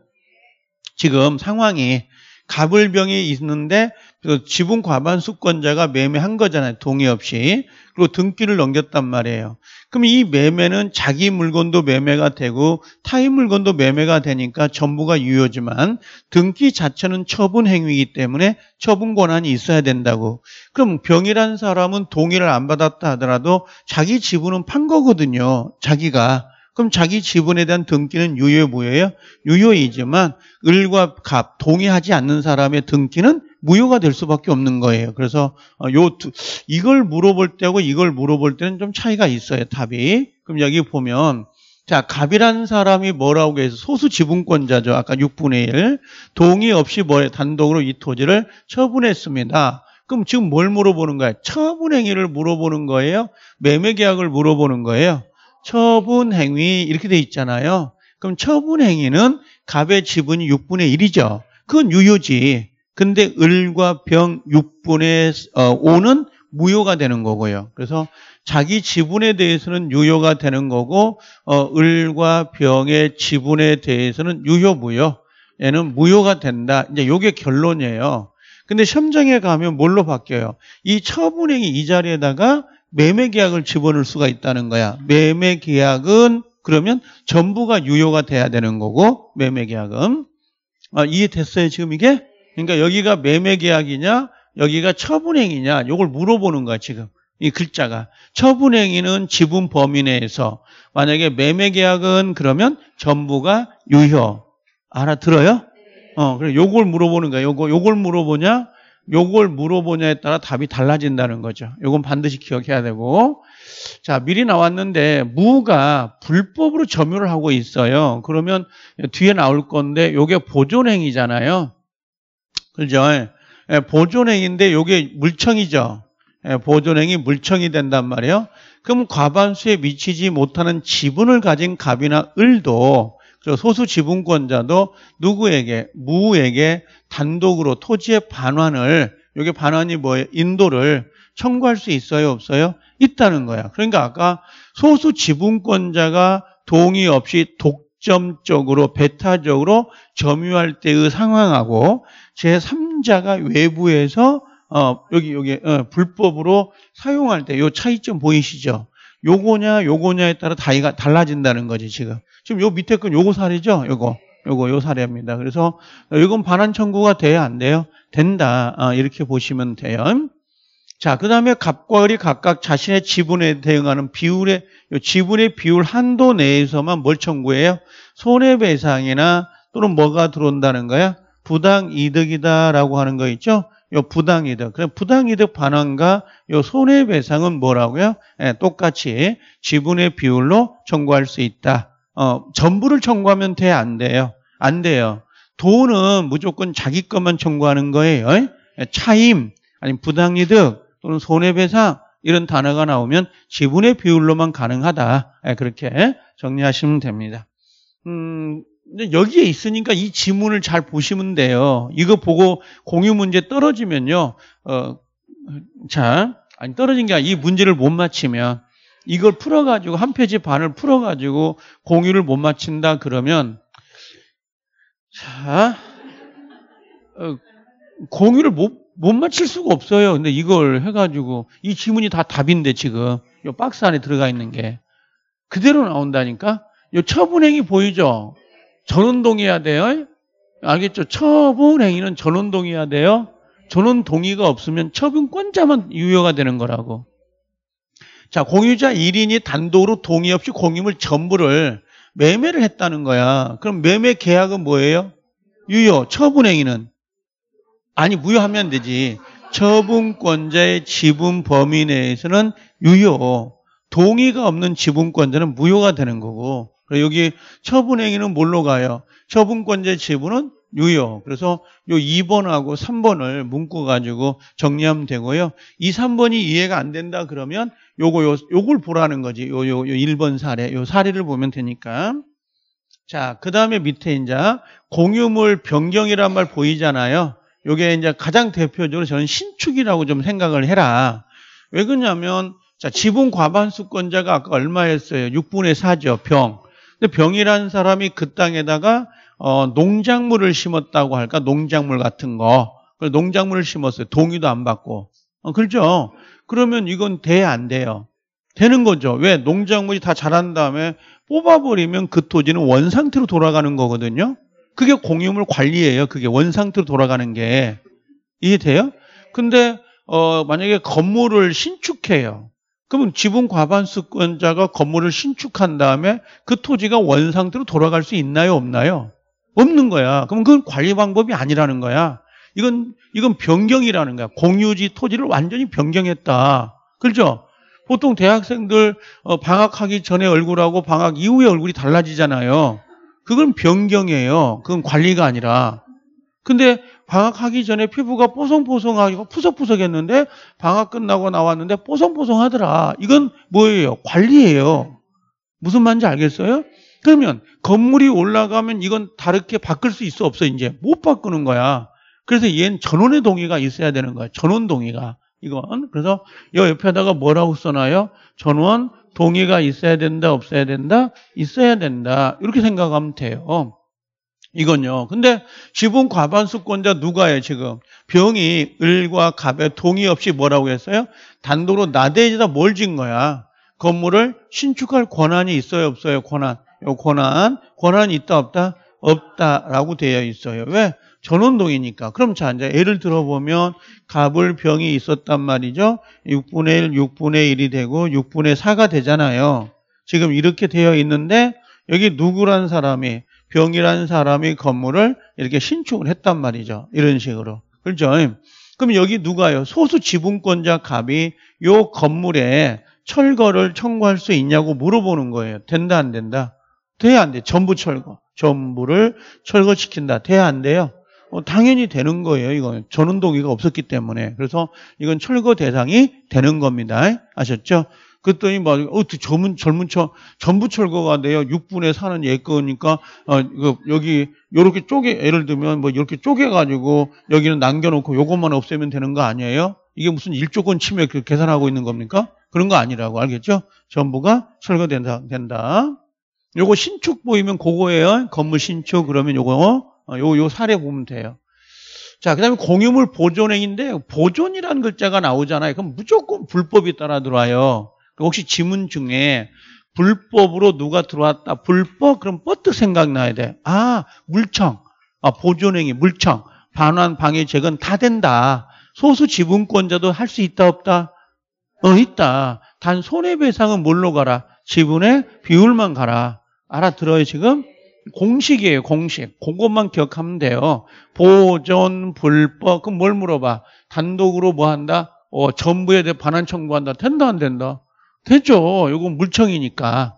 지금 상황이 가불병이 있는데 지분 과반 수권자가 매매한 거잖아요. 동의 없이. 그리고 등기를 넘겼단 말이에요. 그럼 이 매매는 자기 물건도 매매가 되고 타인 물건도 매매가 되니까 전부가 유효지만 등기 자체는 처분 행위이기 때문에 처분 권한이 있어야 된다고. 그럼 병이라는 사람은 동의를 안 받았다 하더라도 자기 지분은 판 거거든요. 자기가. 그럼 자기 지분에 대한 등기는 유효 무효예요? 유효이지만 을과 갑 동의하지 않는 사람의 등기는 무효가 될 수밖에 없는 거예요. 그래서 어, 요 두, 이걸 물어볼 때하고 이걸 물어볼 때는 좀 차이가 있어요. 답이. 그럼 여기 보면 자, 갑이라는 사람이 뭐라고 해서 소수 지분권자죠. 아까 6분의 1. 동의 없이 뭐 단독으로 이 토지를 처분했습니다. 그럼 지금 뭘 물어보는 거예요? 처분 행위를 물어보는 거예요? 매매 계약을 물어보는 거예요? 처분 행위 이렇게 돼 있잖아요. 그럼 처분 행위는 갑의 지분이 6분의 1이죠. 그건 유효지. 근데 을과 병 6분의 5는 어, 무효가 되는 거고요. 그래서 자기 지분에 대해서는 유효가 되는 거고 어, 을과 병의 지분에 대해서는 유효 무효 얘는 무효가 된다. 이제 요게 결론이에요. 근데 시험장에 가면 뭘로 바뀌어요? 이 처분행위 이 자리에다가 매매 계약을 집어넣을 수가 있다는 거야. 매매 계약은 그러면 전부가 유효가 돼야 되는 거고 매매 계약은 아, 이해됐어요 지금 이게? 그러니까 여기가 매매 계약이냐 여기가 처분행위냐 이걸 물어보는 거야 지금 이 글자가 처분행위는 지분 범위 내에서 만약에 매매 계약은 그러면 전부가 유효 알아들어요? 어, 그래 요걸 물어보는 거야. 요거 요걸 물어보냐? 요걸 물어보냐에 따라 답이 달라진다는 거죠. 요건 반드시 기억해야 되고. 자, 미리 나왔는데 무가 불법으로 점유를 하고 있어요. 그러면 뒤에 나올 건데 요게 보존행이잖아요 그죠? 예, 보존행인데 요게 물청이죠. 예, 보존행이 물청이 된단 말이에요. 그럼 과반수에 미치지 못하는 지분을 가진 갑이나 을도 저 소수 지분권자도 누구에게 무에게 단독으로 토지의 반환을 여기 반환이 뭐예요? 인도를 청구할 수 있어요, 없어요? 있다는 거야. 그러니까 아까 소수 지분권자가 동의 없이 독점적으로 배타적으로 점유할 때의 상황하고 제 3자가 외부에서 어, 여기 여기 어, 불법으로 사용할 때요 차이점 보이시죠? 요거냐 요거냐에 따라 다이가 달라진다는 거지 지금. 지금 요 밑에 건 요거 사례죠 요거. 요거 요 사례입니다. 그래서 이건 반환 청구가 돼야 안 돼요? 된다. 아, 이렇게 보시면 돼요. 자, 그다음에 갑과 을이 각각 자신의 지분에 대응하는 비율의 지분의 비율 한도 내에서만 뭘 청구해요? 손해 배상이나 또는 뭐가 들어온다는 거야? 부당 이득이다라고 하는 거 있죠? 요 부당이득. 그럼 부당이득 반환과 요 손해배상은 뭐라고요? 예, 똑같이 지분의 비율로 청구할 수 있다. 어, 전부를 청구하면 돼? 안 돼요? 안 돼요. 돈은 무조건 자기 것만 청구하는 거예요. 예, 차임, 아니면 부당이득, 또는 손해배상, 이런 단어가 나오면 지분의 비율로만 가능하다. 예, 그렇게 정리하시면 됩니다. 음, 여기에 있으니까 이 지문을 잘 보시면 돼요. 이거 보고 공유 문제 떨어지면요. 어, 자, 아니 떨어진 게 아니라 이 문제를 못 맞히면 이걸 풀어가지고 한 페이지 반을 풀어가지고 공유를 못 맞힌다 그러면 자 어, 공유를 못, 못 맞힐 수가 없어요. 근데 이걸 해가지고 이 지문이 다 답인데 지금 이 박스 안에 들어가 있는 게 그대로 나온다니까. 이 처분행이 보이죠. 전운동해야 돼요. 알겠죠? 처분 행위는 전운동해야 돼요. 전원 동의가 없으면 처분권자만 유효가 되는 거라고. 자, 공유자 1인이 단독으로 동의 없이 공유물 전부를 매매를 했다는 거야. 그럼 매매 계약은 뭐예요? 유효, 처분행위는? 아니, 무효하면 되지. 처분권자의 지분 범위 내에서는 유효, 동의가 없는 지분권자는 무효가 되는 거고 여기 처분행위는 뭘로 가요? 처분권제 지분은 유효. 그래서 요 2번하고 3번을 묶어 가지고 정리하면 되고요. 2, 3번이 이해가 안 된다 그러면 요거 요, 요걸 보라는 거지. 요, 요, 요 1번 사례. 요 사례를 보면 되니까. 자, 그다음에 밑에 이제 공유물 변경이란 말 보이잖아요. 요게 이제 가장 대표적으로 저는 신축이라고 좀 생각을 해라. 왜 그러냐면 자, 지분 과반수권자가 아까 얼마였어요? 6분의 4죠. 병. 근데 병이라는 사람이 그 땅에다가 어, 농작물을 심었다고 할까? 농작물 같은 거. 농작물을 심었어요. 동의도 안 받고. 어, 그렇죠? 그러면 이건 돼, 안 돼요? 되는 거죠. 왜? 농작물이 다 자란 다음에 뽑아버리면 그 토지는 원상태로 돌아가는 거거든요. 그게 공유물 관리예요. 그게 원상태로 돌아가는 게. 이해돼요? 근데 어, 만약에 건물을 신축해요. 그러면 지분 과반수권자가 건물을 신축한 다음에 그 토지가 원상대로 돌아갈 수 있나요? 없나요? 없는 거야. 그럼 그건 관리 방법이 아니라는 거야. 이건, 이건 변경이라는 거야. 공유지 토지를 완전히 변경했다. 그렇죠? 보통 대학생들 어, 방학하기 전에 얼굴하고 방학 이후에 얼굴이 달라지잖아요. 그건 변경이에요. 그건 관리가 아니라. 근데 방학하기 전에 피부가 뽀송뽀송하고 푸석푸석했는데 방학 끝나고 나왔는데 뽀송뽀송하더라. 이건 뭐예요? 관리예요. 무슨 말인지 알겠어요? 그러면 건물이 올라가면 이건 다르게 바꿀 수 있어 없어 이제 못 바꾸는 거야. 그래서 얘는 전원의 동의가 있어야 되는 거야. 전원 동의가 이건 그래서 여 옆에다가 뭐라고 써놔요? 전원 동의가 있어야 된다 없어야 된다 있어야 된다 이렇게 생각하면 돼요. 이건요. 근데 지분 과반수권자 누가예요, 지금? 병이 을과 갑의 동의 없이 뭐라고 했어요? 단독으로 나대지다 뭘 진 거야? 건물을 신축할 권한이 있어요, 없어요? 권한. 요 권한. 권한이 있다, 없다? 없다라고 되어 있어요. 왜? 전원동이니까. 그럼 자, 이제 예를 들어보면 갑을 병이 있었단 말이죠. 6분의 1, 6분의 1이 되고 6분의 4가 되잖아요. 지금 이렇게 되어 있는데 여기 누구란 사람이 병이라는 사람이 건물을 이렇게 신축을 했단 말이죠. 이런 식으로. 그렇죠? 그럼 여기 누가요? 소수 지분권자 갑이 요 건물에 철거를 청구할 수 있냐고 물어보는 거예요. 된다 안 된다? 돼야 안 돼. 전부 철거. 전부를 철거시킨다. 돼야 안 돼요? 어, 당연히 되는 거예요. 이건 전운 동의가 없었기 때문에. 그래서 이건 철거 대상이 되는 겁니다. 아셨죠? 그랬더니 막, 뭐, 어, 젊은, 젊은 처 전부 철거가 돼요. 6분에 사는 예 거니까, 어, 그, 여기, 요렇게 쪼개, 예를 들면 뭐 이렇게 쪼개가지고 여기는 남겨놓고 요것만 없애면 되는 거 아니에요? 이게 무슨 일조권 침해 그 계산하고 있는 겁니까? 그런 거 아니라고 알겠죠? 전부가 철거된다. 된다. 요거 신축 보이면 그거예요. 건물 신축 그러면 요거 어, 요, 요 사례 보면 돼요. 자, 그다음에 공유물 보존행인데 보존이라는 글자가 나오잖아요. 그럼 무조건 불법이 따라 들어와요. 그 혹시 지문 중에 불법으로 누가 들어왔다. 불법? 그럼 버뜩 생각나야 돼. 아, 물청. 아, 보존행위, 물청. 반환, 방해, 재건 다 된다. 소수 지분권자도 할 수 있다, 없다? 어, 있다. 단 손해배상은 뭘로 가라? 지분의 비율만 가라. 알아들어요, 지금? 공식이에요, 공식. 그것만 기억하면 돼요. 보존, 불법. 그럼 뭘 물어봐? 단독으로 뭐 한다? 어, 전부에 대해 반환 청구한다. 된다, 안 된다? 되죠. 이건 물청이니까.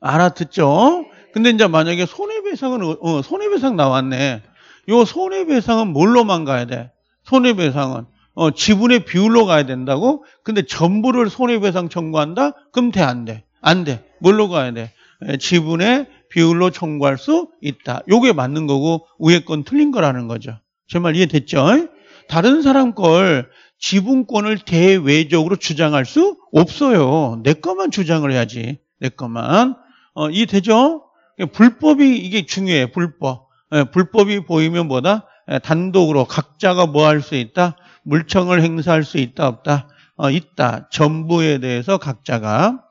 알아듣죠? 근데 이제 만약에 손해배상은, 어, 어, 손해배상 나왔네. 요 손해배상은 뭘로만 가야 돼? 손해배상은. 어, 지분의 비율로 가야 된다고? 근데 전부를 손해배상 청구한다? 그럼 돼, 안 돼? 안 돼. 뭘로 가야 돼? 예, 지분의 비율로 청구할 수 있다. 요게 맞는 거고, 위에 건 틀린 거라는 거죠. 제말 이해됐죠? 다른 사람 걸 지분권을 대외적으로 주장할 수 없어요. 내 것만 주장을 해야지. 내 것만. 어, 이해 되죠? 불법이 이게 중요해. 불법. 예, 불법이 보이면 뭐다? 예, 단독으로 각자가 뭐 할 수 있다? 물청을 행사할 수 있다 없다? 어, 있다. 전부에 대해서 각자가.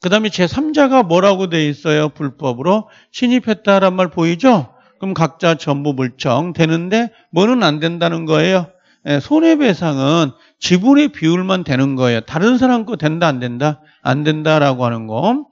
그 다음에 제3자가 뭐라고 돼 있어요? 불법으로 침입했다란 말 보이죠? 그럼 각자 전부 물청 되는데 뭐는 안 된다는 거예요? 예, 손해배상은 지불의 비율만 되는 거예요. 다른 사람 거 된다 안 된다? 안 된다라고 하는 거.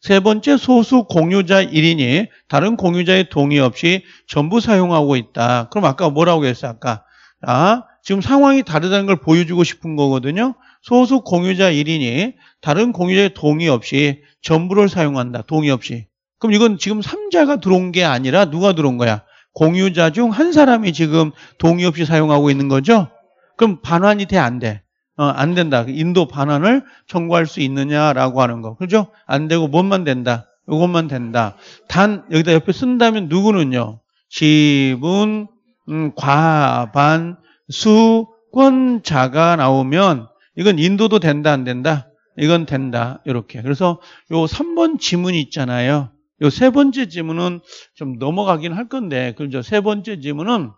세 번째 소수 공유자 1인이 다른 공유자의 동의 없이 전부 사용하고 있다. 그럼 아까 뭐라고 했어 아까 아, 지금 상황이 다르다는 걸 보여주고 싶은 거거든요. 소수 공유자 1인이 다른 공유자의 동의 없이 전부를 사용한다. 동의 없이. 그럼 이건 지금 3자가 들어온 게 아니라 누가 들어온 거야? 공유자 중 한 사람이 지금 동의 없이 사용하고 있는 거죠? 그럼 반환이 돼, 안 돼? 어, 안 된다. 인도 반환을 청구할 수 있느냐라고 하는 거. 그죠? 안 되고 뭔만 된다. 이것만 된다. 단, 여기다 옆에 쓴다면 누구는요? 지분, 음, 과반, 수, 권자가 나오면 이건 인도도 된다, 안 된다? 이건 된다. 이렇게. 그래서 요 3번 지문이 있잖아요. 이세 번째 질문은좀 넘어가긴 할 건데, 그죠? 세 번째 질문은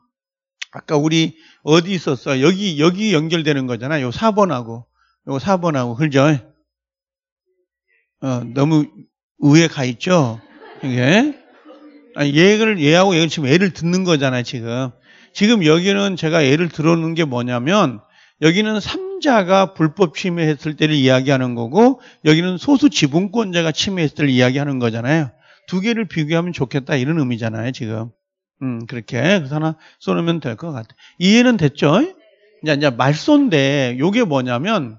아까 우리 어디 있었어? 여기, 여기 연결되는 거잖아. 요 4번하고. 요 4번하고. 그죠? 어, 너무 위에 가 있죠? 이게. 아니, 얘를, 얘하고 얘를 지금 얘를 듣는 거잖아, 지금. 지금 여기는 제가 예를 들어오는 게 뭐냐면 여기는 3자가 불법 침해했을 때를 이야기하는 거고 여기는 소수 지분권자가 침해했을 때를 이야기하는 거잖아요. 두 개를 비교하면 좋겠다 이런 의미잖아요 지금 음 그렇게 그래서 하나 으면될 것 같아 이해는 됐죠? 이제 이제 말소인데 요게 뭐냐면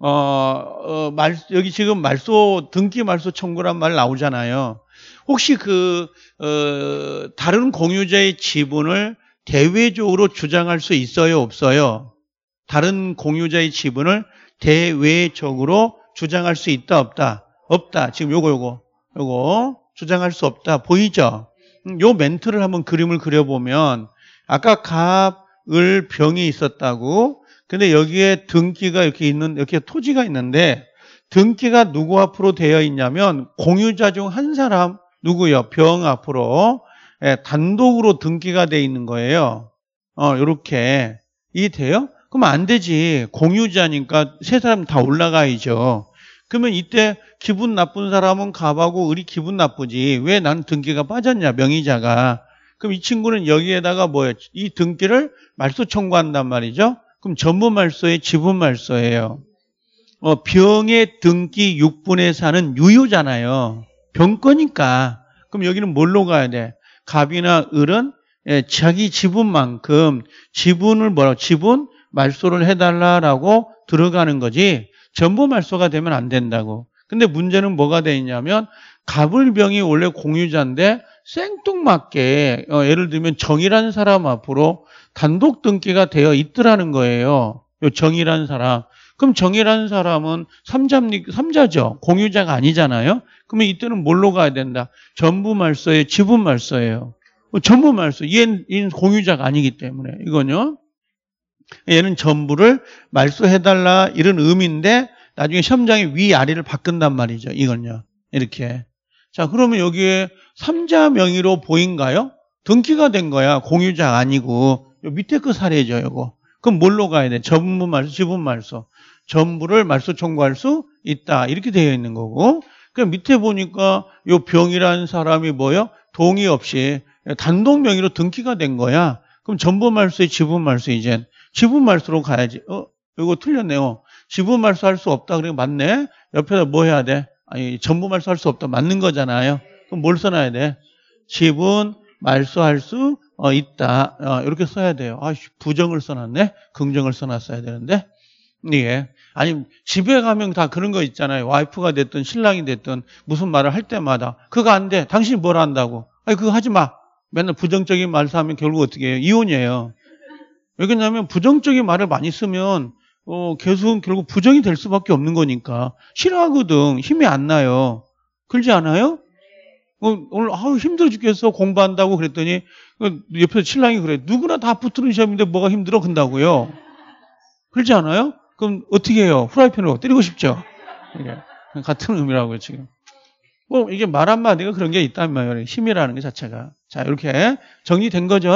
어, 어, 말, 여기 지금 말소, 등기 말소 청구란 말 나오잖아요. 혹시 그, 어, 다른 공유자의 지분을 대외적으로 주장할 수 있어요, 없어요? 다른 공유자의 지분을 대외적으로 주장할 수 있다, 없다? 없다. 지금 요거, 요거, 요거. 주장할 수 없다. 보이죠? 음, 요 멘트를 한번 그림을 그려보면 아까 갑을 병이 있었다고 근데 여기에 등기가 이렇게 있는 이렇게 토지가 있는데 등기가 누구 앞으로 되어 있냐면 공유자 중 한 사람 누구요? 병 앞으로 예, 단독으로 등기가 돼 있는 거예요. 어, 요렇게. 이 돼요? 그럼 안 되지. 공유자니까 세 사람 다 올라가야죠. 그러면 이때 기분 나쁜 사람은 갑하고 을이 기분 나쁘지. 왜 난 등기가 빠졌냐, 명의자가. 그럼 이 친구는 여기에다가 뭐예요? 이 등기를 말소 청구한단 말이죠. 그럼 전부 말소에 지분 말소예요. 어, 병의 등기 6분의 4는 유효잖아요. 병거니까. 그럼 여기는 뭘로 가야 돼? 갑이나 을은 예, 자기 지분만큼 지분을 뭐라고 지분 말소를 해달라라고 들어가는 거지. 전부 말소가 되면 안 된다고. 근데 문제는 뭐가 돼 있냐면 갑을병이 원래 공유자인데 생뚱맞게 어, 예를 들면 정이라는 사람 앞으로 단독 등기가 되어 있더라는 거예요. 요 정이라는 사람. 그럼 정이라는 사람은 삼자 삼자죠. 공유자가 아니잖아요. 그러면 이때는 뭘로 가야 된다? 전부 말소에 지분 말소예요. 전부 말소. 얘는 공유자가 아니기 때문에 이거는요 얘는 전부를 말소해달라 이런 의미인데 나중에 시험장의 위아래를 바꾼단 말이죠. 이건요. 이렇게. 자 그러면 여기에 3자 명의로 보인가요? 등기가 된 거야. 공유자 아니고. 요 밑에 그 사례죠. 이거 그럼 뭘로 가야 돼? 전부 말소, 지분 말소. 전부를 말소 청구할 수 있다. 이렇게 되어 있는 거고. 그 밑에 보니까 요 병이라는 사람이 뭐요? 동의 없이 단독 명의로 등기가 된 거야. 그럼 전부 말소에 지분 말소 이젠 지분 말소로 가야지. 어, 이거 틀렸네요. 지분 말소 할수 없다. 그래, 그러니까 맞네? 옆에다 뭐 해야 돼? 아니, 전부 말소 할수 없다. 맞는 거잖아요. 그럼 뭘 써놔야 돼? 지분 말소할 수 어, 있다. 어, 이렇게 써야 돼요. 아, 부정을 써놨네? 긍정을 써놨어야 되는데. 예. 아니, 집에 가면 다 그런 거 있잖아요. 와이프가 됐든 신랑이 됐든 무슨 말을 할 때마다. 그거 안 돼. 당신이 뭘 한다고. 아니, 그거 하지 마. 맨날 부정적인 말을 하면 결국 어떻게 해요? 이혼이에요. 왜 그러냐면 부정적인 말을 많이 쓰면 어, 계속 결국 부정이 될 수밖에 없는 거니까 싫어하거든 힘이 안 나요. 그러지 않아요? 어, 오늘 아우 힘들어 죽겠어 공부한다고 그랬더니 그 옆에서 신랑이 그래 누구나 다 붙는 시험인데 뭐가 힘들어 근다고요? 그러지 않아요? 그럼 어떻게 해요? 후라이팬으로 때리고 싶죠? 예. 같은 의미라고요 지금. 뭐 이게 말 한마디가 그런 게있다면 힘이라는 게 자체가. 자, 이렇게 정리된 거죠.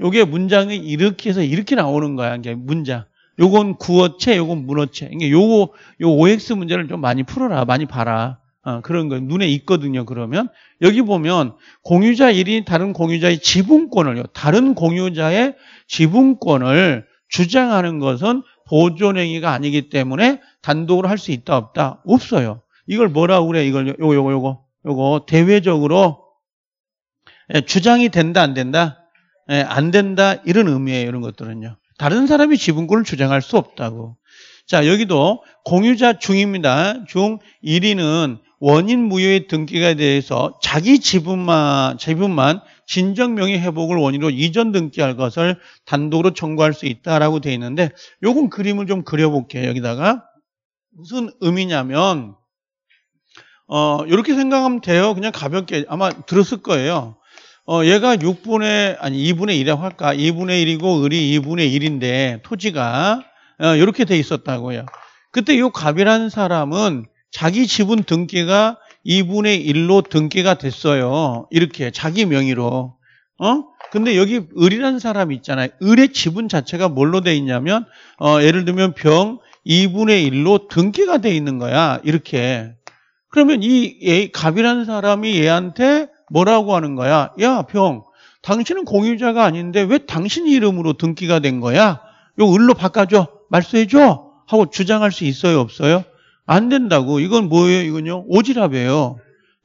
요게 문장이 이렇게 해서 이렇게 나오는 거야. 이게 문장. 요건 구어체, 요건 문어체. 이게 요거 요 OX 문제를 좀 많이 풀어라. 많이 봐라. 어, 그런 거 눈에 있거든요. 그러면 여기 보면 공유자 1이 다른 공유자의 지분권을요. 다른 공유자의 지분권을 주장하는 것은 보존행위가 아니기 때문에 단독으로 할 수 있다 없다 없어요. 이걸 뭐라고 그래? 이걸 요거 요거 요거 요거 대외적으로 예, 주장이 된다 안 된다? 예, 안 된다 이런 의미예요. 이런 것들은요. 다른 사람이 지분권을 주장할 수 없다고. 자 여기도 공유자 중입니다. 중 1위는 원인 무효의 등기가 대해서 자기 지분만 지분만 진정 명의 회복을 원인으로 이전 등기할 것을 단독으로 청구할 수 있다라고 돼 있는데 요건 그림을 좀 그려볼게요. 여기다가 무슨 의미냐면 어, 이렇게 생각하면 돼요. 그냥 가볍게 아마 들었을 거예요. 어, 얘가 6분의 아니 2분의 1이라고 할까? 2분의 1이고 을이 2분의 1인데 토지가 어, 이렇게 돼 있었다고요. 그때 이 갑이라는 사람은 자기 지분 등기가 2분의 1로 등기가 됐어요. 이렇게 자기 명의로. 어? 근데 여기 을이라는 사람이 있잖아요. 을의 지분 자체가 뭘로 돼 있냐면 어, 예를 들면 병 2분의 1로 등기가 돼 있는 거야. 이렇게. 그러면 이 예, 갑이라는 사람이 얘한테 뭐라고 하는 거야? 야, 병. 당신은 공유자가 아닌데 왜 당신 이름으로 등기가 된 거야? 요 을로 바꿔줘. 말소해줘. 하고 주장할 수 있어요, 없어요? 안 된다고. 이건 뭐예요? 이건요? 오지랖이에요.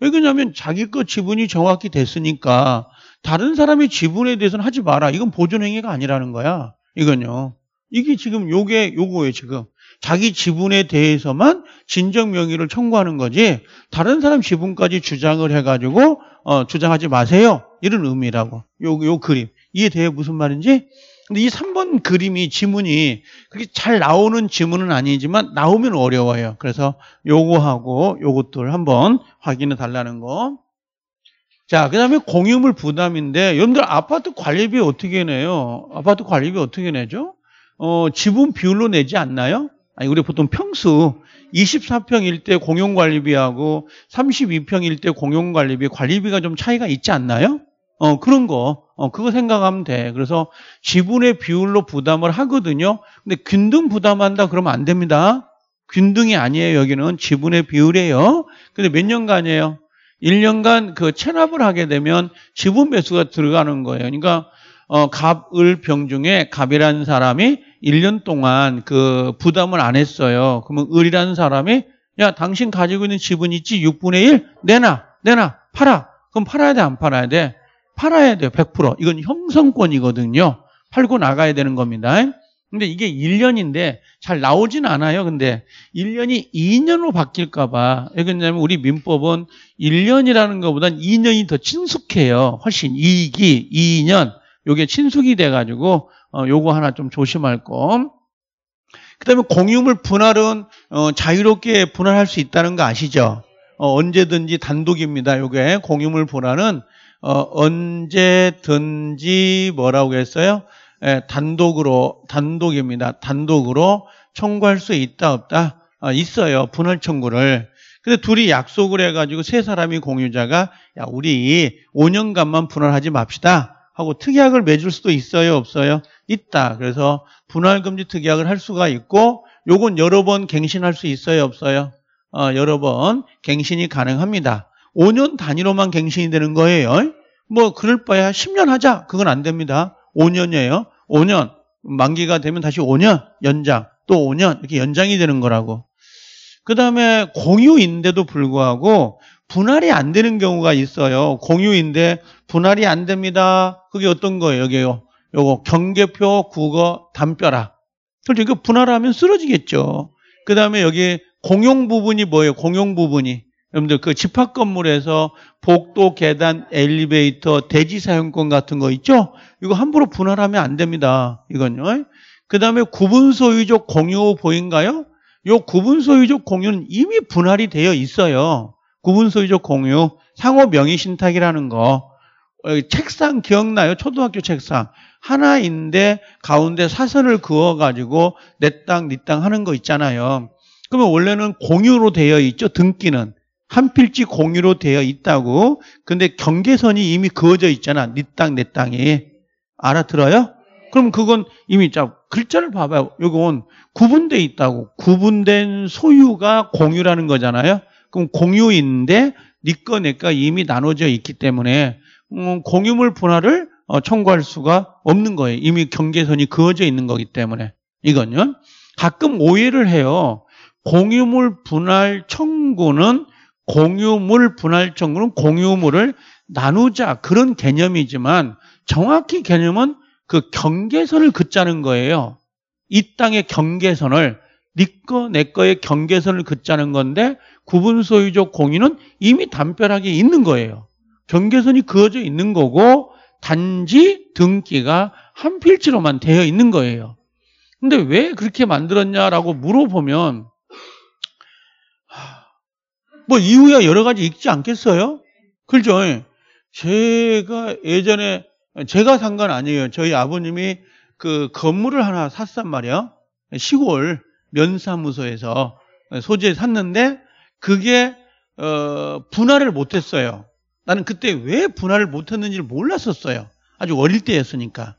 왜 그러냐면 자기 거 지분이 정확히 됐으니까 다른 사람의 지분에 대해서는 하지 마라. 이건 보존 행위가 아니라는 거야. 이건요. 이게 지금 요게 요거예요, 지금. 자기 지분에 대해서만 진정 명의를 청구하는 거지 다른 사람 지분까지 주장을 해가지고 어, 주장하지 마세요. 이런 의미라고. 요, 요 그림. 이해돼요? 무슨 말인지? 근데 이 3번 그림이 지문이 그렇게 잘 나오는 지문은 아니지만 나오면 어려워요. 그래서 요거하고 요것들 한번 확인해 달라는 거. 자, 그 다음에 공유물 부담인데, 여러분들 아파트 관리비 어떻게 내요? 아파트 관리비 어떻게 내죠? 어, 지분 비율로 내지 않나요? 아니 우리 보통 평수 24평일 때 공용관리비하고 32평일 때 공용관리비 관리비가 좀 차이가 있지 않나요? 어 그런 거 어, 그거 생각하면 돼. 그래서 지분의 비율로 부담을 하거든요. 근데 균등 부담한다 그러면 안 됩니다. 균등이 아니에요. 여기는 지분의 비율이에요. 근데 몇 년간이에요? 1년간 그 체납을 하게 되면 지분 배수가 들어가는 거예요. 그러니까 어, 갑을 병중에 갑이라는 사람이 1년 동안 그 부담을 안 했어요. 그러면 을이라는 사람이 야 당신 가지고 있는 지분 있지 6분의 1 내놔 내놔 팔아 그럼 팔아야 돼 안 팔아야 돼 팔아야 돼요 100% 이건 형성권이거든요 팔고 나가야 되는 겁니다 근데 이게 1년인데 잘 나오진 않아요 근데 1년이 2년으로 바뀔까 봐 왜냐면 그러 우리 민법은 1년이라는 것보단 2년이 더 친숙해요 훨씬 이익이 2년 이게 친숙이 돼가지고 어, 요거 하나 좀 조심할 거. 그다음에 공유물 분할은 어, 자유롭게 분할할 수 있다는 거 아시죠? 어, 언제든지 단독입니다. 요게 공유물 분할은 어, 언제든지 뭐라고 했어요? 예, 단독으로 단독입니다. 단독으로 청구할 수 있다 없다 아, 있어요. 분할 청구를. 근데 둘이 약속을 해가지고 세 사람이 공유자가 야 우리 5년간만 분할하지 맙시다. 하고 특약을 맺을 수도 있어요, 없어요? 있다. 그래서 분할 금지 특약을 할 수가 있고 요건 여러 번 갱신할 수 있어요, 없어요? 어, 여러 번 갱신이 가능합니다. 5년 단위로만 갱신이 되는 거예요. 뭐 그럴 바야 10년 하자. 그건 안 됩니다. 5년이에요. 5년. 만기가 되면 다시 5년 연장. 또 5년 이렇게 연장이 되는 거라고. 그다음에 공유인데도 불구하고 분할이 안 되는 경우가 있어요. 공유인데 분할이 안 됩니다. 그게 어떤 거예요? 여기요. 요거 경계표 국어 담벼락. 그렇죠? 이거 분할하면 쓰러지겠죠. 그 다음에 여기 공용 부분이 뭐예요? 공용 부분이. 여러분들 그 집합 건물에서 복도, 계단, 엘리베이터, 대지 사용권 같은 거 있죠? 이거 함부로 분할하면 안 됩니다. 이건요. 그 다음에 구분 소유적 공유 보인가요? 요 구분 소유적 공유는 이미 분할이 되어 있어요. 구분소유적 공유, 상호 명의 신탁이라는 거. 어, 책상 기억나요? 초등학교 책상. 하나인데 가운데 사선을 그어가지고 내 땅, 네 땅 하는 거 있잖아요. 그러면 원래는 공유로 되어 있죠. 등기는. 한 필지 공유로 되어 있다고. 근데 경계선이 이미 그어져 있잖아. 니 네 땅, 내 땅이. 알아들어요? 그럼 그건 이미 자 글자를 봐봐요. 이건 구분돼 있다고. 구분된 소유가 공유라는 거잖아요. 그럼 공유인데 니꺼 네 내꺼 이미 나눠져 있기 때문에 음, 공유물 분할을 어, 청구할 수가 없는 거예요. 이미 경계선이 그어져 있는 거기 때문에 이건요. 가끔 오해를 해요. 공유물 분할 청구는 공유물 분할 청구는 공유물을 나누자 그런 개념이지만 정확히 개념은 그 경계선을 긋자는 거예요. 이 땅의 경계선을 네 거, 내꺼의 경계선을 긋자는 건데 구분 소유적 공인은 이미 담벼락에 있는 거예요. 경계선이 그어져 있는 거고 단지 등기가 한 필지로만 되어 있는 거예요. 근데 왜 그렇게 만들었냐라고 물어보면 뭐 이유야 여러 가지 있지 않겠어요? 그죠? 예. 제가 예전에 제가 산 건 아니에요. 저희 아버님이 그 건물을 하나 샀단 말이야. 시골 면사무소에서 소재 샀는데 그게 어, 분할을 못했어요. 나는 그때 왜 분할을 못했는지를 몰랐었어요. 아주 어릴 때였으니까.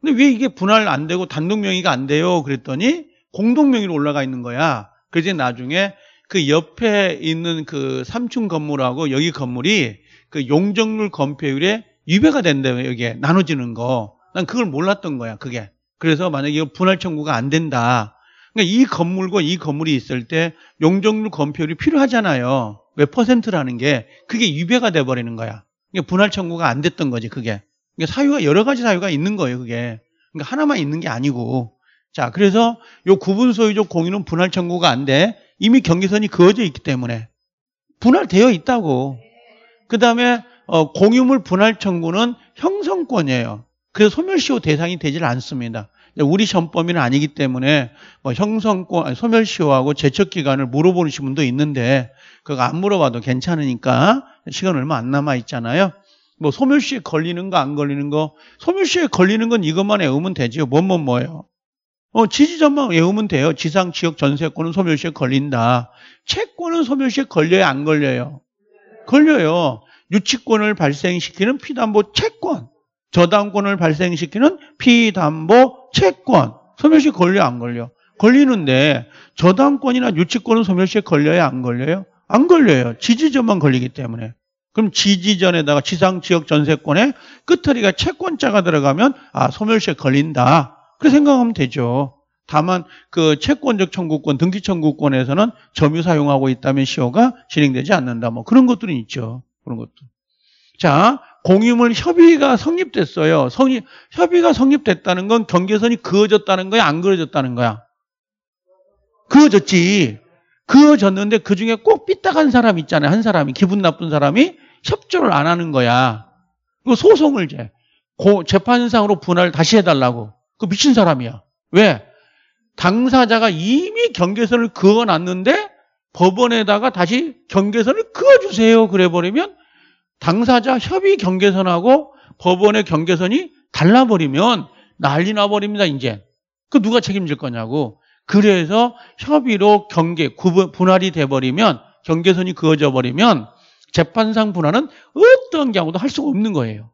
근데 왜 이게 분할 안 되고 단독 명의가 안 돼요? 그랬더니 공동 명의로 올라가 있는 거야. 그래서 나중에 그 옆에 있는 그 3층 건물하고 여기 건물이 그 용적률 건폐율에 유배가 된다요 여기에 나눠지는 거. 난 그걸 몰랐던 거야, 그게. 그래서 만약에 분할 청구가 안 된다. 그러니까 이 건물과 이 건물이 있을 때 용적률 건폐율이 필요하잖아요. 왜 퍼센트라는 게 그게 유배가 돼 버리는 거야. 그러니까 분할 청구가 안 됐던 거지 그게. 그러니까 사유가 여러 가지 사유가 있는 거예요 그게. 그러니까 하나만 있는 게 아니고. 자 그래서 요 구분 소유적 공유는 분할 청구가 안 돼. 이미 경계선이 그어져 있기 때문에 분할되어 있다고. 그 다음에 어, 공유물 분할 청구는 형성권이에요. 그래서 소멸시효 대상이 되질 않습니다. 예, 우리 전범위는 아니기 때문에 뭐 형성권, 소멸시효하고 제척기간을 물어보시는 분도 있는데 그거 안 물어봐도 괜찮으니까 시간 얼마 안 남아 있잖아요. 뭐소멸시효 걸리는 거 안 걸리는 거소멸시효 걸리는 건 이것만 외우면 되지요. 뭐 뭐 뭐예요. 어, 지지전망 외우면 예, 돼요. 지상 지역 전세권은 소멸시효 걸린다. 채권은 소멸시효 걸려요, 안 걸려요? 걸려요. 유치권을 발생시키는 피담보 채권. 저당권을 발생시키는 피담보 채권. 소멸시 걸려 안 걸려? 걸리는데 저당권이나 유치권은 소멸시에 걸려야 안 걸려요? 안 걸려요. 지지전만 걸리기 때문에. 그럼 지지전에다가 지상지역 전세권에 끝허리가 채권자가 들어가면 아 소멸시에 걸린다. 그렇게 생각하면 되죠. 다만 그 채권적 청구권, 등기 청구권에서는 점유 사용하고 있다면 시효가 진행되지 않는다. 뭐 그런 것들은 있죠. 그런 것도. 자, 공유물 협의가 성립됐어요. 성립, 협의가 성립됐다는 건 경계선이 그어졌다는 거야, 안 그어졌다는 거야? 그어졌지. 그어졌는데 그 중에 꼭 삐딱한 사람 있잖아요. 한 사람이. 기분 나쁜 사람이 협조를 안 하는 거야. 그 소송을 제. 재판상으로 분할 다시 해달라고. 그 미친 사람이야. 왜? 당사자가 이미 경계선을 그어놨는데 법원에다가 다시 경계선을 그어주세요. 그래버리면 당사자 협의 경계선하고 법원의 경계선이 달라버리면 난리 나버립니다, 이제. 그 누가 책임질 거냐고. 그래서 협의로 경계, 구분, 분할이 돼버리면 경계선이 그어져 버리면 재판상 분할은 어떤 경우도 할 수가 없는 거예요.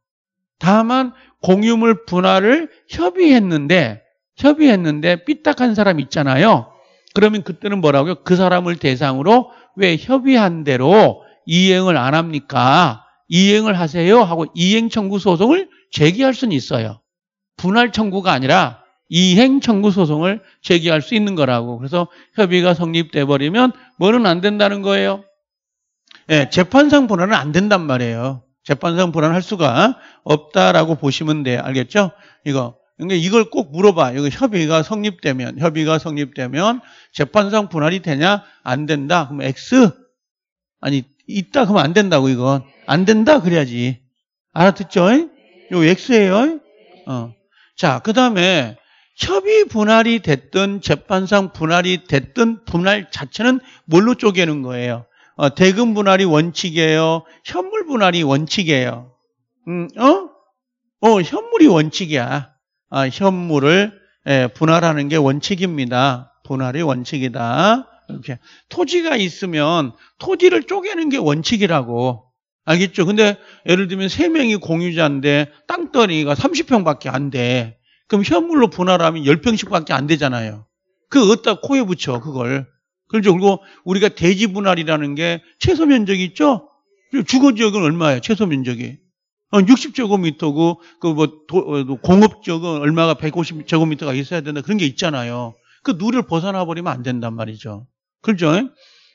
다만 공유물 분할을 협의했는데 협의했는데 삐딱한 사람 있잖아요. 그러면 그때는 뭐라고요? 그 사람을 대상으로 왜 협의한 대로 이행을 안 합니까? 이행을 하세요 하고 이행 청구 소송을 제기할 수는 있어요. 분할 청구가 아니라 이행 청구 소송을 제기할 수 있는 거라고. 그래서 협의가 성립돼 버리면 뭐는 안 된다는 거예요. 네, 재판상 분할은 안 된단 말이에요. 재판상 분할할 수가 없다라고 보시면 돼요. 알겠죠? 이거 그러니까 이걸 꼭 물어봐. 여기 협의가 성립되면 협의가 성립되면 재판상 분할이 되냐 안 된다. 그럼 X 아니 있다 그러면 안 된다고 이건. 안 된다 그래야지. 알아듣죠? 이? 요 X예요. 어. 자, 그 다음에 협의 분할이 됐든 재판상 분할이 됐든 분할 자체는 뭘로 쪼개는 거예요? 어, 대금 분할이 원칙이에요. 현물 분할이 원칙이에요. 음, 어? 어, 현물이 원칙이야. 아, 현물을 예, 분할하는 게 원칙입니다. 분할이 원칙이다. 이렇게 토지가 있으면 토지를 쪼개는 게 원칙이라고 알겠죠? 근데 예를 들면 세 명이 공유자인데 땅덩이가 30평밖에 안 돼. 그럼 현물로 분할하면 10평씩밖에 안 되잖아요. 그 어디다 코에 붙여 그걸. 그렇죠. 그리고 우리가 대지 분할이라는 게 최소 면적이 있죠? 주거 지역은 얼마예요? 최소 면적이. 60제곱미터고 어, 그뭐 어, 뭐 공업 지역은 얼마가 150제곱미터가 있어야 된다. 그런 게 있잖아요. 그 누를 벗어나 버리면 안 된단 말이죠. 그렇죠?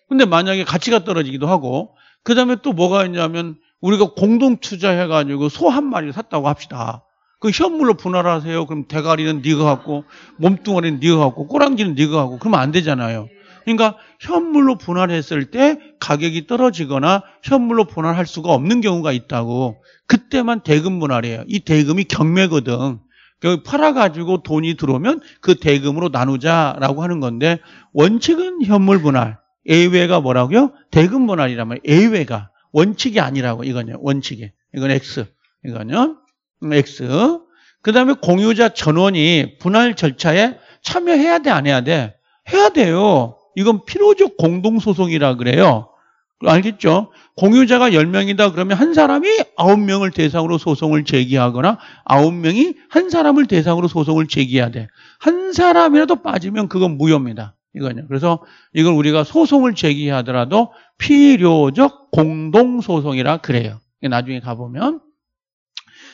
근데 만약에 가치가 떨어지기도 하고 그 다음에 또 뭐가 있냐면 우리가 공동 투자해가지고 소 한 마리 를 샀다고 합시다. 그 현물로 분할하세요. 그럼 대가리는 네가 갖고 몸뚱아리는 네가 갖고 꼬랑지는 네가 갖고 그러면 안 되잖아요. 그러니까 현물로 분할했을 때 가격이 떨어지거나 현물로 분할할 수가 없는 경우가 있다고. 그때만 대금 분할이에요. 이 대금이 경매거든. 그 팔아가지고 돈이 들어오면 그 대금으로 나누자라고 하는 건데 원칙은 현물 분할, 예외가 뭐라고요? 대금 분할이란 말이에요. 예외가 원칙이 아니라고 이거냐 원칙이 이건 X 이거는 X 그 다음에 공유자 전원이 분할 절차에 참여해야 돼 안 해야 돼? 해야 돼요. 이건 필요적 공동소송이라 그래요. 알겠죠? 공유자가 10명이다 그러면 한 사람이 9명을 대상으로 소송을 제기하거나 9명이 한 사람을 대상으로 소송을 제기해야 돼. 한 사람이라도 빠지면 그건 무효입니다. 이거냐. 그래서 이걸 우리가 소송을 제기하더라도 필요적 공동소송이라 그래요. 나중에 가보면.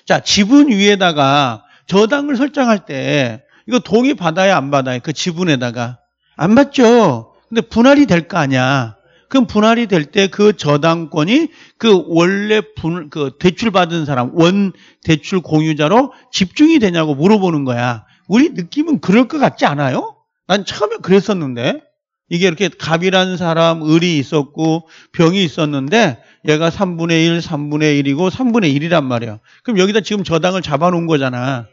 자, 지분 위에다가 저당을 설정할 때 이거 동의 받아야 안 받아요? 그 지분에다가. 안 받죠? 근데 분할이 될 거 아니야. 그럼 분할이 될 때 그 저당권이 그 원래 분, 그 대출받은 사람, 원 대출 공유자로 집중이 되냐고 물어보는 거야. 우리 느낌은 그럴 것 같지 않아요? 난 처음에 그랬었는데. 이게 이렇게 갑이라는 사람, 을이 있었고, 병이 있었는데, 얘가 3분의 1, 3분의 1이고, 3분의 1이란 말이야. 그럼 여기다 지금 저당을 잡아놓은 거잖아.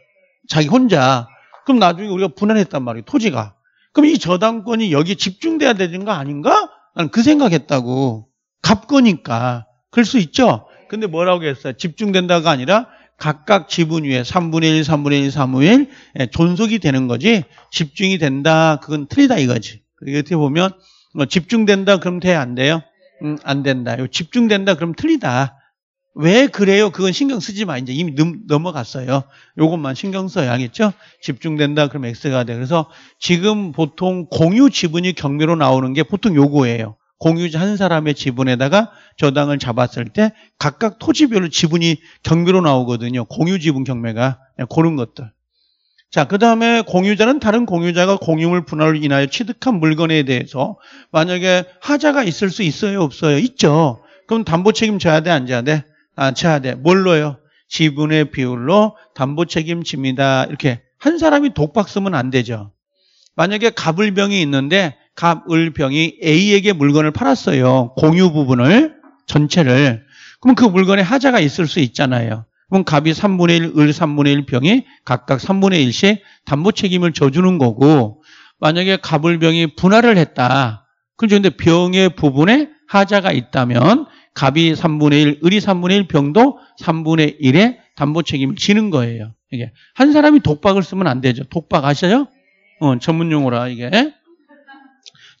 자기 혼자. 그럼 나중에 우리가 분할했단 말이야, 토지가. 그럼 이 저당권이 여기 에 집중돼야 되는 거 아닌가? 나는 그 생각했다고. 갑거니까. 그럴 수 있죠? 근데 뭐라고 했어요? 집중된다가 아니라 각각 지분 위에 3분의 1, 3분의 1, 3분의 1 예, 존속이 되는 거지 집중이 된다 그건 틀리다 이거지 이렇게 보면 뭐 집중된다 그럼 돼 안 돼요? 음, 안 된다 집중된다 그럼 틀리다 왜 그래요? 그건 신경 쓰지 마. 이제 이미 넘, 어갔어요 이것만 신경 써야 하겠죠? 집중된다. 그럼 X가 돼. 그래서 지금 보통 공유 지분이 경매로 나오는 게 보통 요거예요. 공유자 한 사람의 지분에다가 저당을 잡았을 때 각각 토지별로 지분이 경매로 나오거든요. 공유 지분 경매가. 그런 네, 것들. 자, 그 다음에 공유자는 다른 공유자가 공유물 분할을 인하여 취득한 물건에 대해서 만약에 하자가 있을 수 있어요? 없어요? 있죠. 그럼 담보 책임 져야 돼? 안 져야 돼? 아, 차대 뭘로요? 지분의 비율로 담보 책임집니다. 이렇게 한 사람이 독박 쓰면 안 되죠. 만약에 갑을병이 있는데 갑을병이 A에게 물건을 팔았어요. 공유 부분을 전체를. 그럼 그 물건에 하자가 있을 수 있잖아요. 그럼 갑이 3분의 1, 을 3분의 1 병이 각각 3분의 1씩 담보 책임을 져주는 거고 만약에 갑을병이 분할을 했다. 그런데 병의 부분에 하자가 있다면 갑이 3분의 1, 을이 3분의 1, 병도 3분의 1의 담보 책임을 지는 거예요. 이게 한 사람이 독박을 쓰면 안 되죠. 독박 아셔요? 어, 전문 용어라 이게.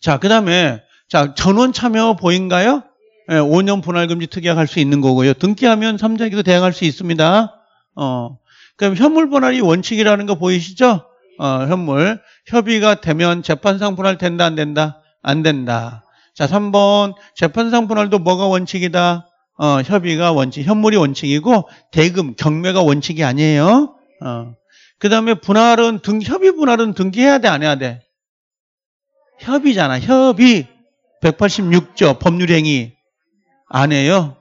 자, 그다음에 자, 전원 참여 보인가요? 예, 5년 분할금지 특약할 수 있는 거고요. 등기하면 3자기도 대항할 수 있습니다. 어. 그럼 현물 분할이 원칙이라는 거 보이시죠? 어, 현물. 협의가 되면 재판상 분할 된다, 안 된다? 안 된다. 자, 3번 재판상 분할도 뭐가 원칙이다? 어, 협의가 원칙, 현물이 원칙이고 대금, 경매가 원칙이 아니에요. 어. 그 다음에 분할은 등, 협의 분할은 등기해야 돼, 안 해야 돼? 협의잖아, 협의. 186조 법률행위 안 해요?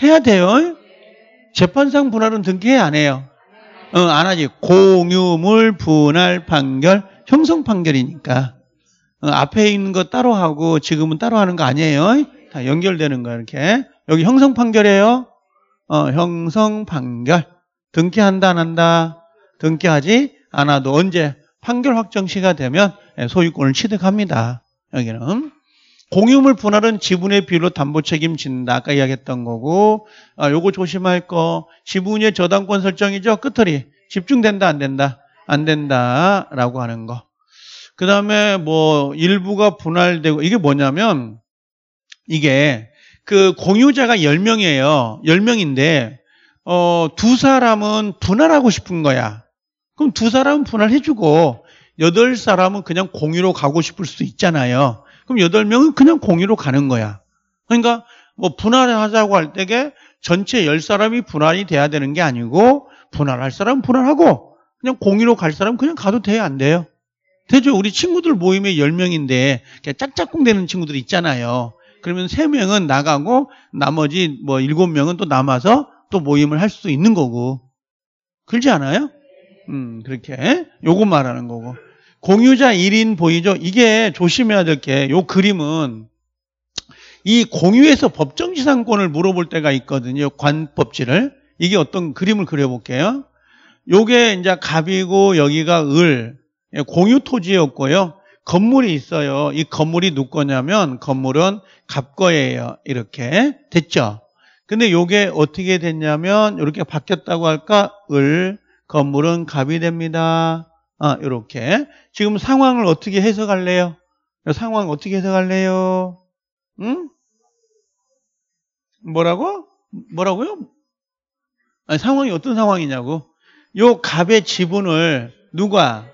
해야 돼요. 재판상 분할은 등기해 안 해요? 어, 안 하지. 공유물 분할 판결, 형성 판결이니까. 어, 앞에 있는 거 따로 하고 지금은 따로 하는 거 아니에요. 다 연결되는 거 이렇게. 여기 형성 판결이에요. 어, 형성 판결. 등기한다 안 한다. 등기하지 않아도 언제 판결 확정 시가 되면 예, 소유권을 취득합니다. 여기는. 공유물 분할은 지분의 비율로 담보 책임진다. 아까 이야기했던 거고, 아, 요거 조심할 거. 지분의 저당권 설정이죠. 끝털이 집중된다, 안 된다, 안 된다라고 하는 거. 그 다음에 뭐 일부가 분할되고 이게 뭐냐면 이게 그 공유자가 10명이에요. 10명인데 어, 두 사람은 분할하고 싶은 거야. 그럼 두 사람은 분할해주고 여덟 사람은 그냥 공유로 가고 싶을 수 있잖아요. 그럼 여덟 명은 그냥 공유로 가는 거야. 그러니까 뭐 분할하자고 할 때게 전체 열 사람이 분할이 돼야 되는 게 아니고 분할할 사람은 분할하고 그냥 공유로 갈 사람은 그냥 가도 돼요안 돼요. 대죠 우리 친구들 모임에 10명인데 짝짝꿍 되는 친구들 있잖아요. 그러면 3명은 나가고 나머지 뭐 7명은 또 남아서 또 모임을 할 수도 있는 거고. 그렇지 않아요? 음, 그렇게. 요거 말하는 거고. 공유자 1인 보이죠? 이게 조심해야 될 게 요 그림은 이 공유에서 법정지상권을 물어볼 때가 있거든요. 관법지를. 이게 어떤 그림을 그려볼게요. 요게 이제 갑이고 여기가 을. 예, 공유 토지였고요. 건물이 있어요. 이 건물이 누 거냐면 건물은 갑 거예요. 이렇게 됐죠. 근데 요게 어떻게 됐냐면 이렇게 바뀌었다고 할까? 을 건물은 갑이 됩니다. 아, 이렇게 지금 상황을 어떻게 해석할래요? 상황 어떻게 해석할래요? 응? 뭐라고? 뭐라고요? 아니, 상황이 어떤 상황이냐고. 요 갑의 지분을 누가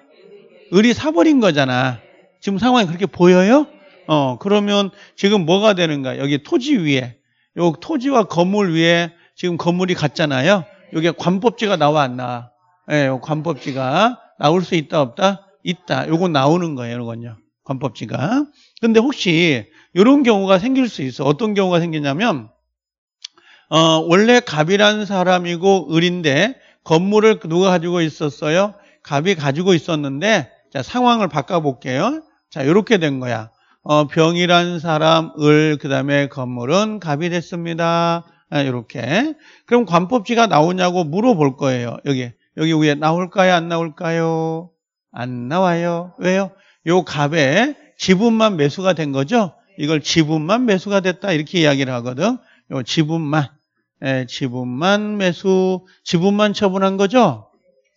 을이 사버린 거잖아. 지금 상황이 그렇게 보여요? 어, 그러면 지금 뭐가 되는가? 여기 토지 위에, 요 토지와 건물 위에 지금 건물이 갔잖아요 여기에 관법지가 나와 안 나와? 예, 요 관법지가 나올 수 있다 없다? 있다. 요거 나오는 거예요, 요건요. 관법지가. 근데 혹시 이런 경우가 생길 수 있어. 어떤 경우가 생기냐면 어, 원래 갑이라는 사람이고 을인데 건물을 누가 가지고 있었어요? 갑이 가지고 있었는데 자, 상황을 바꿔볼게요. 자, 이렇게 된 거야. 어, 병이란 사람, 을, 그 다음에 건물은 갑이 됐습니다. 이렇게. 아, 그럼 관법지가 나오냐고 물어볼 거예요. 여기, 여기 위에 나올까요? 안 나올까요? 안 나와요. 왜요? 요 갑에 지분만 매수가 된 거죠? 이걸 지분만 매수가 됐다. 이렇게 이야기를 하거든. 요 지분만. 예, 지분만 매수, 지분만 처분한 거죠?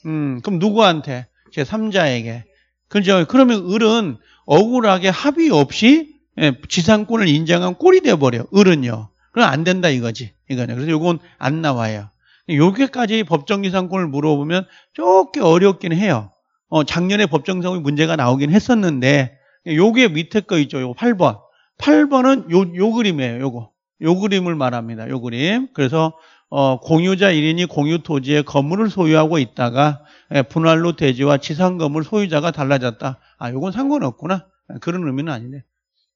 음, 그럼 누구한테? 제3자에게. 그죠? 그러면 을은 억울하게 합의 없이 예, 지상권을 인정한 꼴이 돼버려. 을은요. 그럼 안 된다 이거지. 이거는. 그래서 이건안 나와요. 여기까지 법정지상권을 물어보면 조금 어렵긴 해요. 어, 작년에 법정상의 문제가 나오긴 했었는데 요게 밑에 거 있죠. 요 8번. 8번은 요, 요 그림이에요. 요거. 요 그림을 말합니다. 요 그림. 그래서 어, 공유자 1인이 공유 토지에 건물을 소유하고 있다가 예, 분할로 대지와 지상 건물 소유자가 달라졌다. 아, 요건 상관없구나. 예, 그런 의미는 아니네.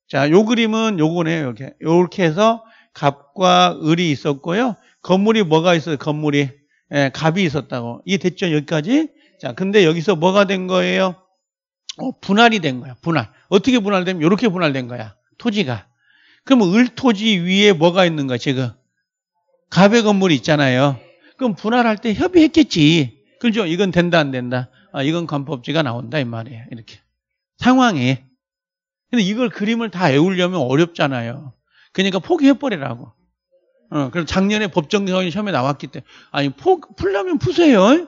자, 요 그림은 요거네요. 이렇게. 요렇게 해서 갑과 을이 있었고요. 건물이 뭐가 있어요? 건물이 예, 갑이 있었다고. 이게 됐죠? 여기까지? 자, 근데 여기서 뭐가 된 거예요? 어, 분할이 된 거야. 분할. 어떻게 분할되면 이렇게 분할된 거야. 토지가. 그럼 을토지 위에 뭐가 있는 거야, 지금? 가배 건물 있잖아요. 그럼 분할할 때 협의했겠지. 그죠? 이건 된다 안 된다. 아, 이건 건법지가 나온다 이 말이에요. 이렇게 상황이. 근데 이걸 그림을 다 외우려면 어렵잖아요. 그러니까 포기해버리라고. 어, 그럼 작년에 법정정의 시험에 나왔기 때문에 아니 포 풀려면 푸세요.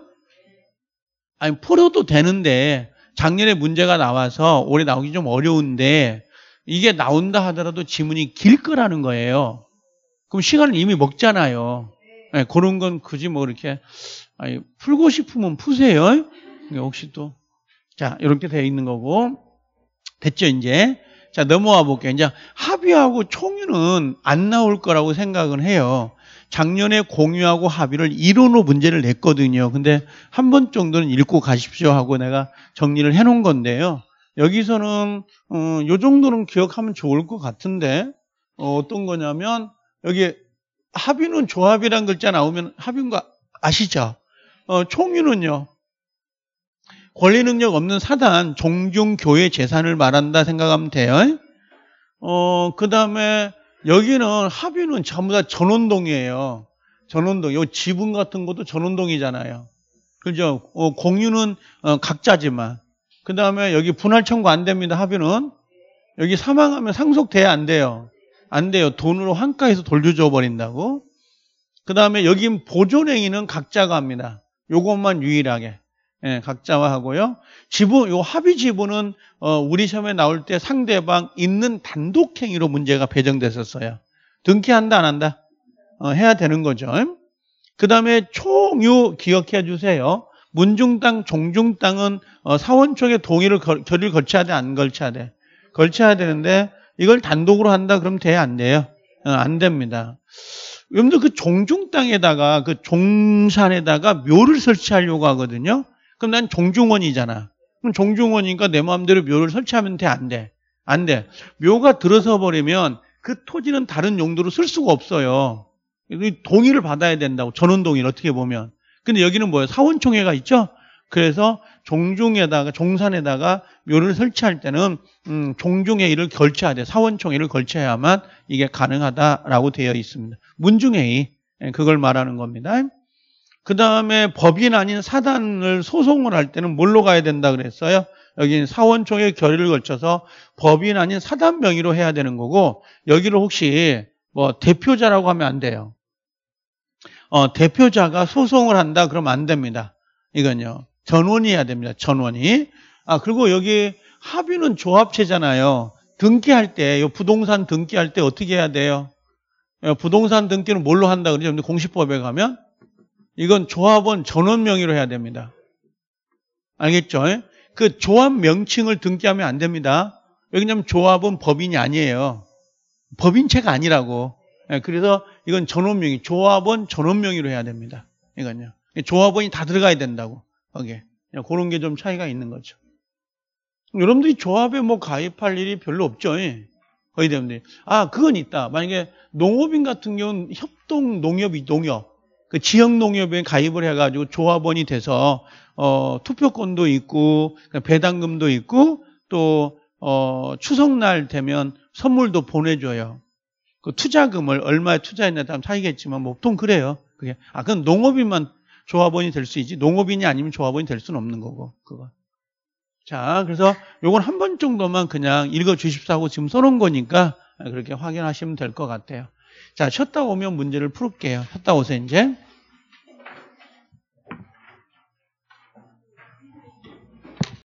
아니 풀어도 되는데 작년에 문제가 나와서 올해 나오기 좀 어려운데 이게 나온다 하더라도 지문이 길 거라는 거예요. 그럼 시간을 이미 먹잖아요. 네, 예, 그런 건 굳이 뭐 이렇게 아니, 풀고 싶으면 푸세요. 혹시 또. 자, 이렇게 되어 있는 거고. 됐죠, 이제. 자, 넘어와 볼게요. 이제 합의하고 총유는 안 나올 거라고 생각은 해요. 작년에 공유하고 합의를 이론으로 문제를 냈거든요. 근데 한 번 정도는 읽고 가십시오 하고 내가 정리를 해 놓은 건데요. 여기서는 어, 요 정도는 기억하면 좋을 것 같은데 어, 어떤 거냐면 여기 합의는 조합이란 글자 나오면 합의인 거 아시죠? 어, 총유는요. 권리 능력 없는 사단, 종중 교회 재산을 말한다 생각하면 돼요. 어, 그다음에 여기는 합의는 전부 다 전원동이에요. 전원동. 요 지분 같은 것도 전원동이잖아요. 그죠? 어, 공유는 어, 각자지만. 그다음에 여기 분할청구 안 됩니다. 합의는 여기 사망하면 상속돼야 안 돼요. 안 돼요. 돈으로 한가해서 돌려줘 버린다고. 그 다음에 여긴 보존행위는 각자가 합니다. 요것만 유일하게. 예, 각자와 하고요. 지분, 요 합의 지분은, 어, 우리 시험에 나올 때 상대방 있는 단독행위로 문제가 배정됐었어요. 등기한다, 안 한다? 어, 해야 되는 거죠. 그 다음에 총유 기억해 주세요. 문중땅, 종중땅은 어, 사원 쪽의 동의를 결, 결의를 걸쳐야 돼, 안 걸쳐야 돼? 걸쳐야 되는데, 이걸 단독으로 한다 그러면 돼? 요안 돼요? 어, 안 됩니다. 여러분들 그 종중 땅에다가 그 종산에다가 묘를 설치하려고 하거든요. 그럼 난 종중원이잖아. 그럼 종중원이니까 내 마음대로 묘를 설치하면 돼? 안 돼? 안 돼. 묘가 들어서 버리면 그 토지는 다른 용도로 쓸 수가 없어요. 동의를 받아야 된다고. 전원 동의를 어떻게 보면. 근데 여기는 뭐예요? 사원총회가 있죠? 그래서 종종에다가 종산에다가 묘를 설치할 때는 음, 종종의 일을 걸쳐야 돼 사원총회를 걸쳐야만 이게 가능하다라고 되어 있습니다. 문중회의 예, 그걸 말하는 겁니다. 그 다음에 법인 아닌 사단을 소송을 할 때는 뭘로 가야 된다 그랬어요? 여기는 사원총회 결의를 걸쳐서 법인 아닌 사단 명의로 해야 되는 거고 여기를 혹시 뭐 대표자라고 하면 안 돼요. 어, 대표자가 소송을 한다 그러면 안 됩니다. 이건요. 전원이어야 됩니다. 전원이. 아, 그리고 여기 합의는 조합체잖아요. 등기할 때, 요 부동산 등기할 때 어떻게 해야 돼요? 부동산 등기는 뭘로 한다 그러죠? 공시법에 가면 이건 조합원 전원 명의로 해야 됩니다. 알겠죠? 그 조합 명칭을 등기하면 안 됩니다. 왜냐면 조합은 법인이 아니에요. 법인체가 아니라고. 예, 그래서 이건 전원 명의, 조합원 전원 명의로 해야 됩니다. 이건요. 조합원이 다 들어가야 된다고. 거기에. 예. 그런 게 좀 차이가 있는 거죠. 여러분들이 조합에 뭐 가입할 일이 별로 없죠. 예. 거의 대부분 이아 그건 있다. 만약에 농업인 같은 경우는 협동 농협이 농협 그 지역 농협에 가입을 해가지고 조합원이 돼서 어, 투표권도 있고 그러니까 배당금도 있고 또 어, 추석날 되면 선물도 보내줘요. 그 투자금을 얼마에 투자했냐 따라 차이겠지만 뭐 보통 그래요. 그게 아 그건 농업인만 조합원이 될 수 있지 농업인이 아니면 조합원이 될 수는 없는 거고 그거. 자, 그래서 요건 한 번 정도만 그냥 읽어 주십사고 하 지금 써놓은 거니까 그렇게 확인하시면 될 것 같아요. 자, 쉬었다 오면 문제를 풀게요 쉬었다 오세요, 이제.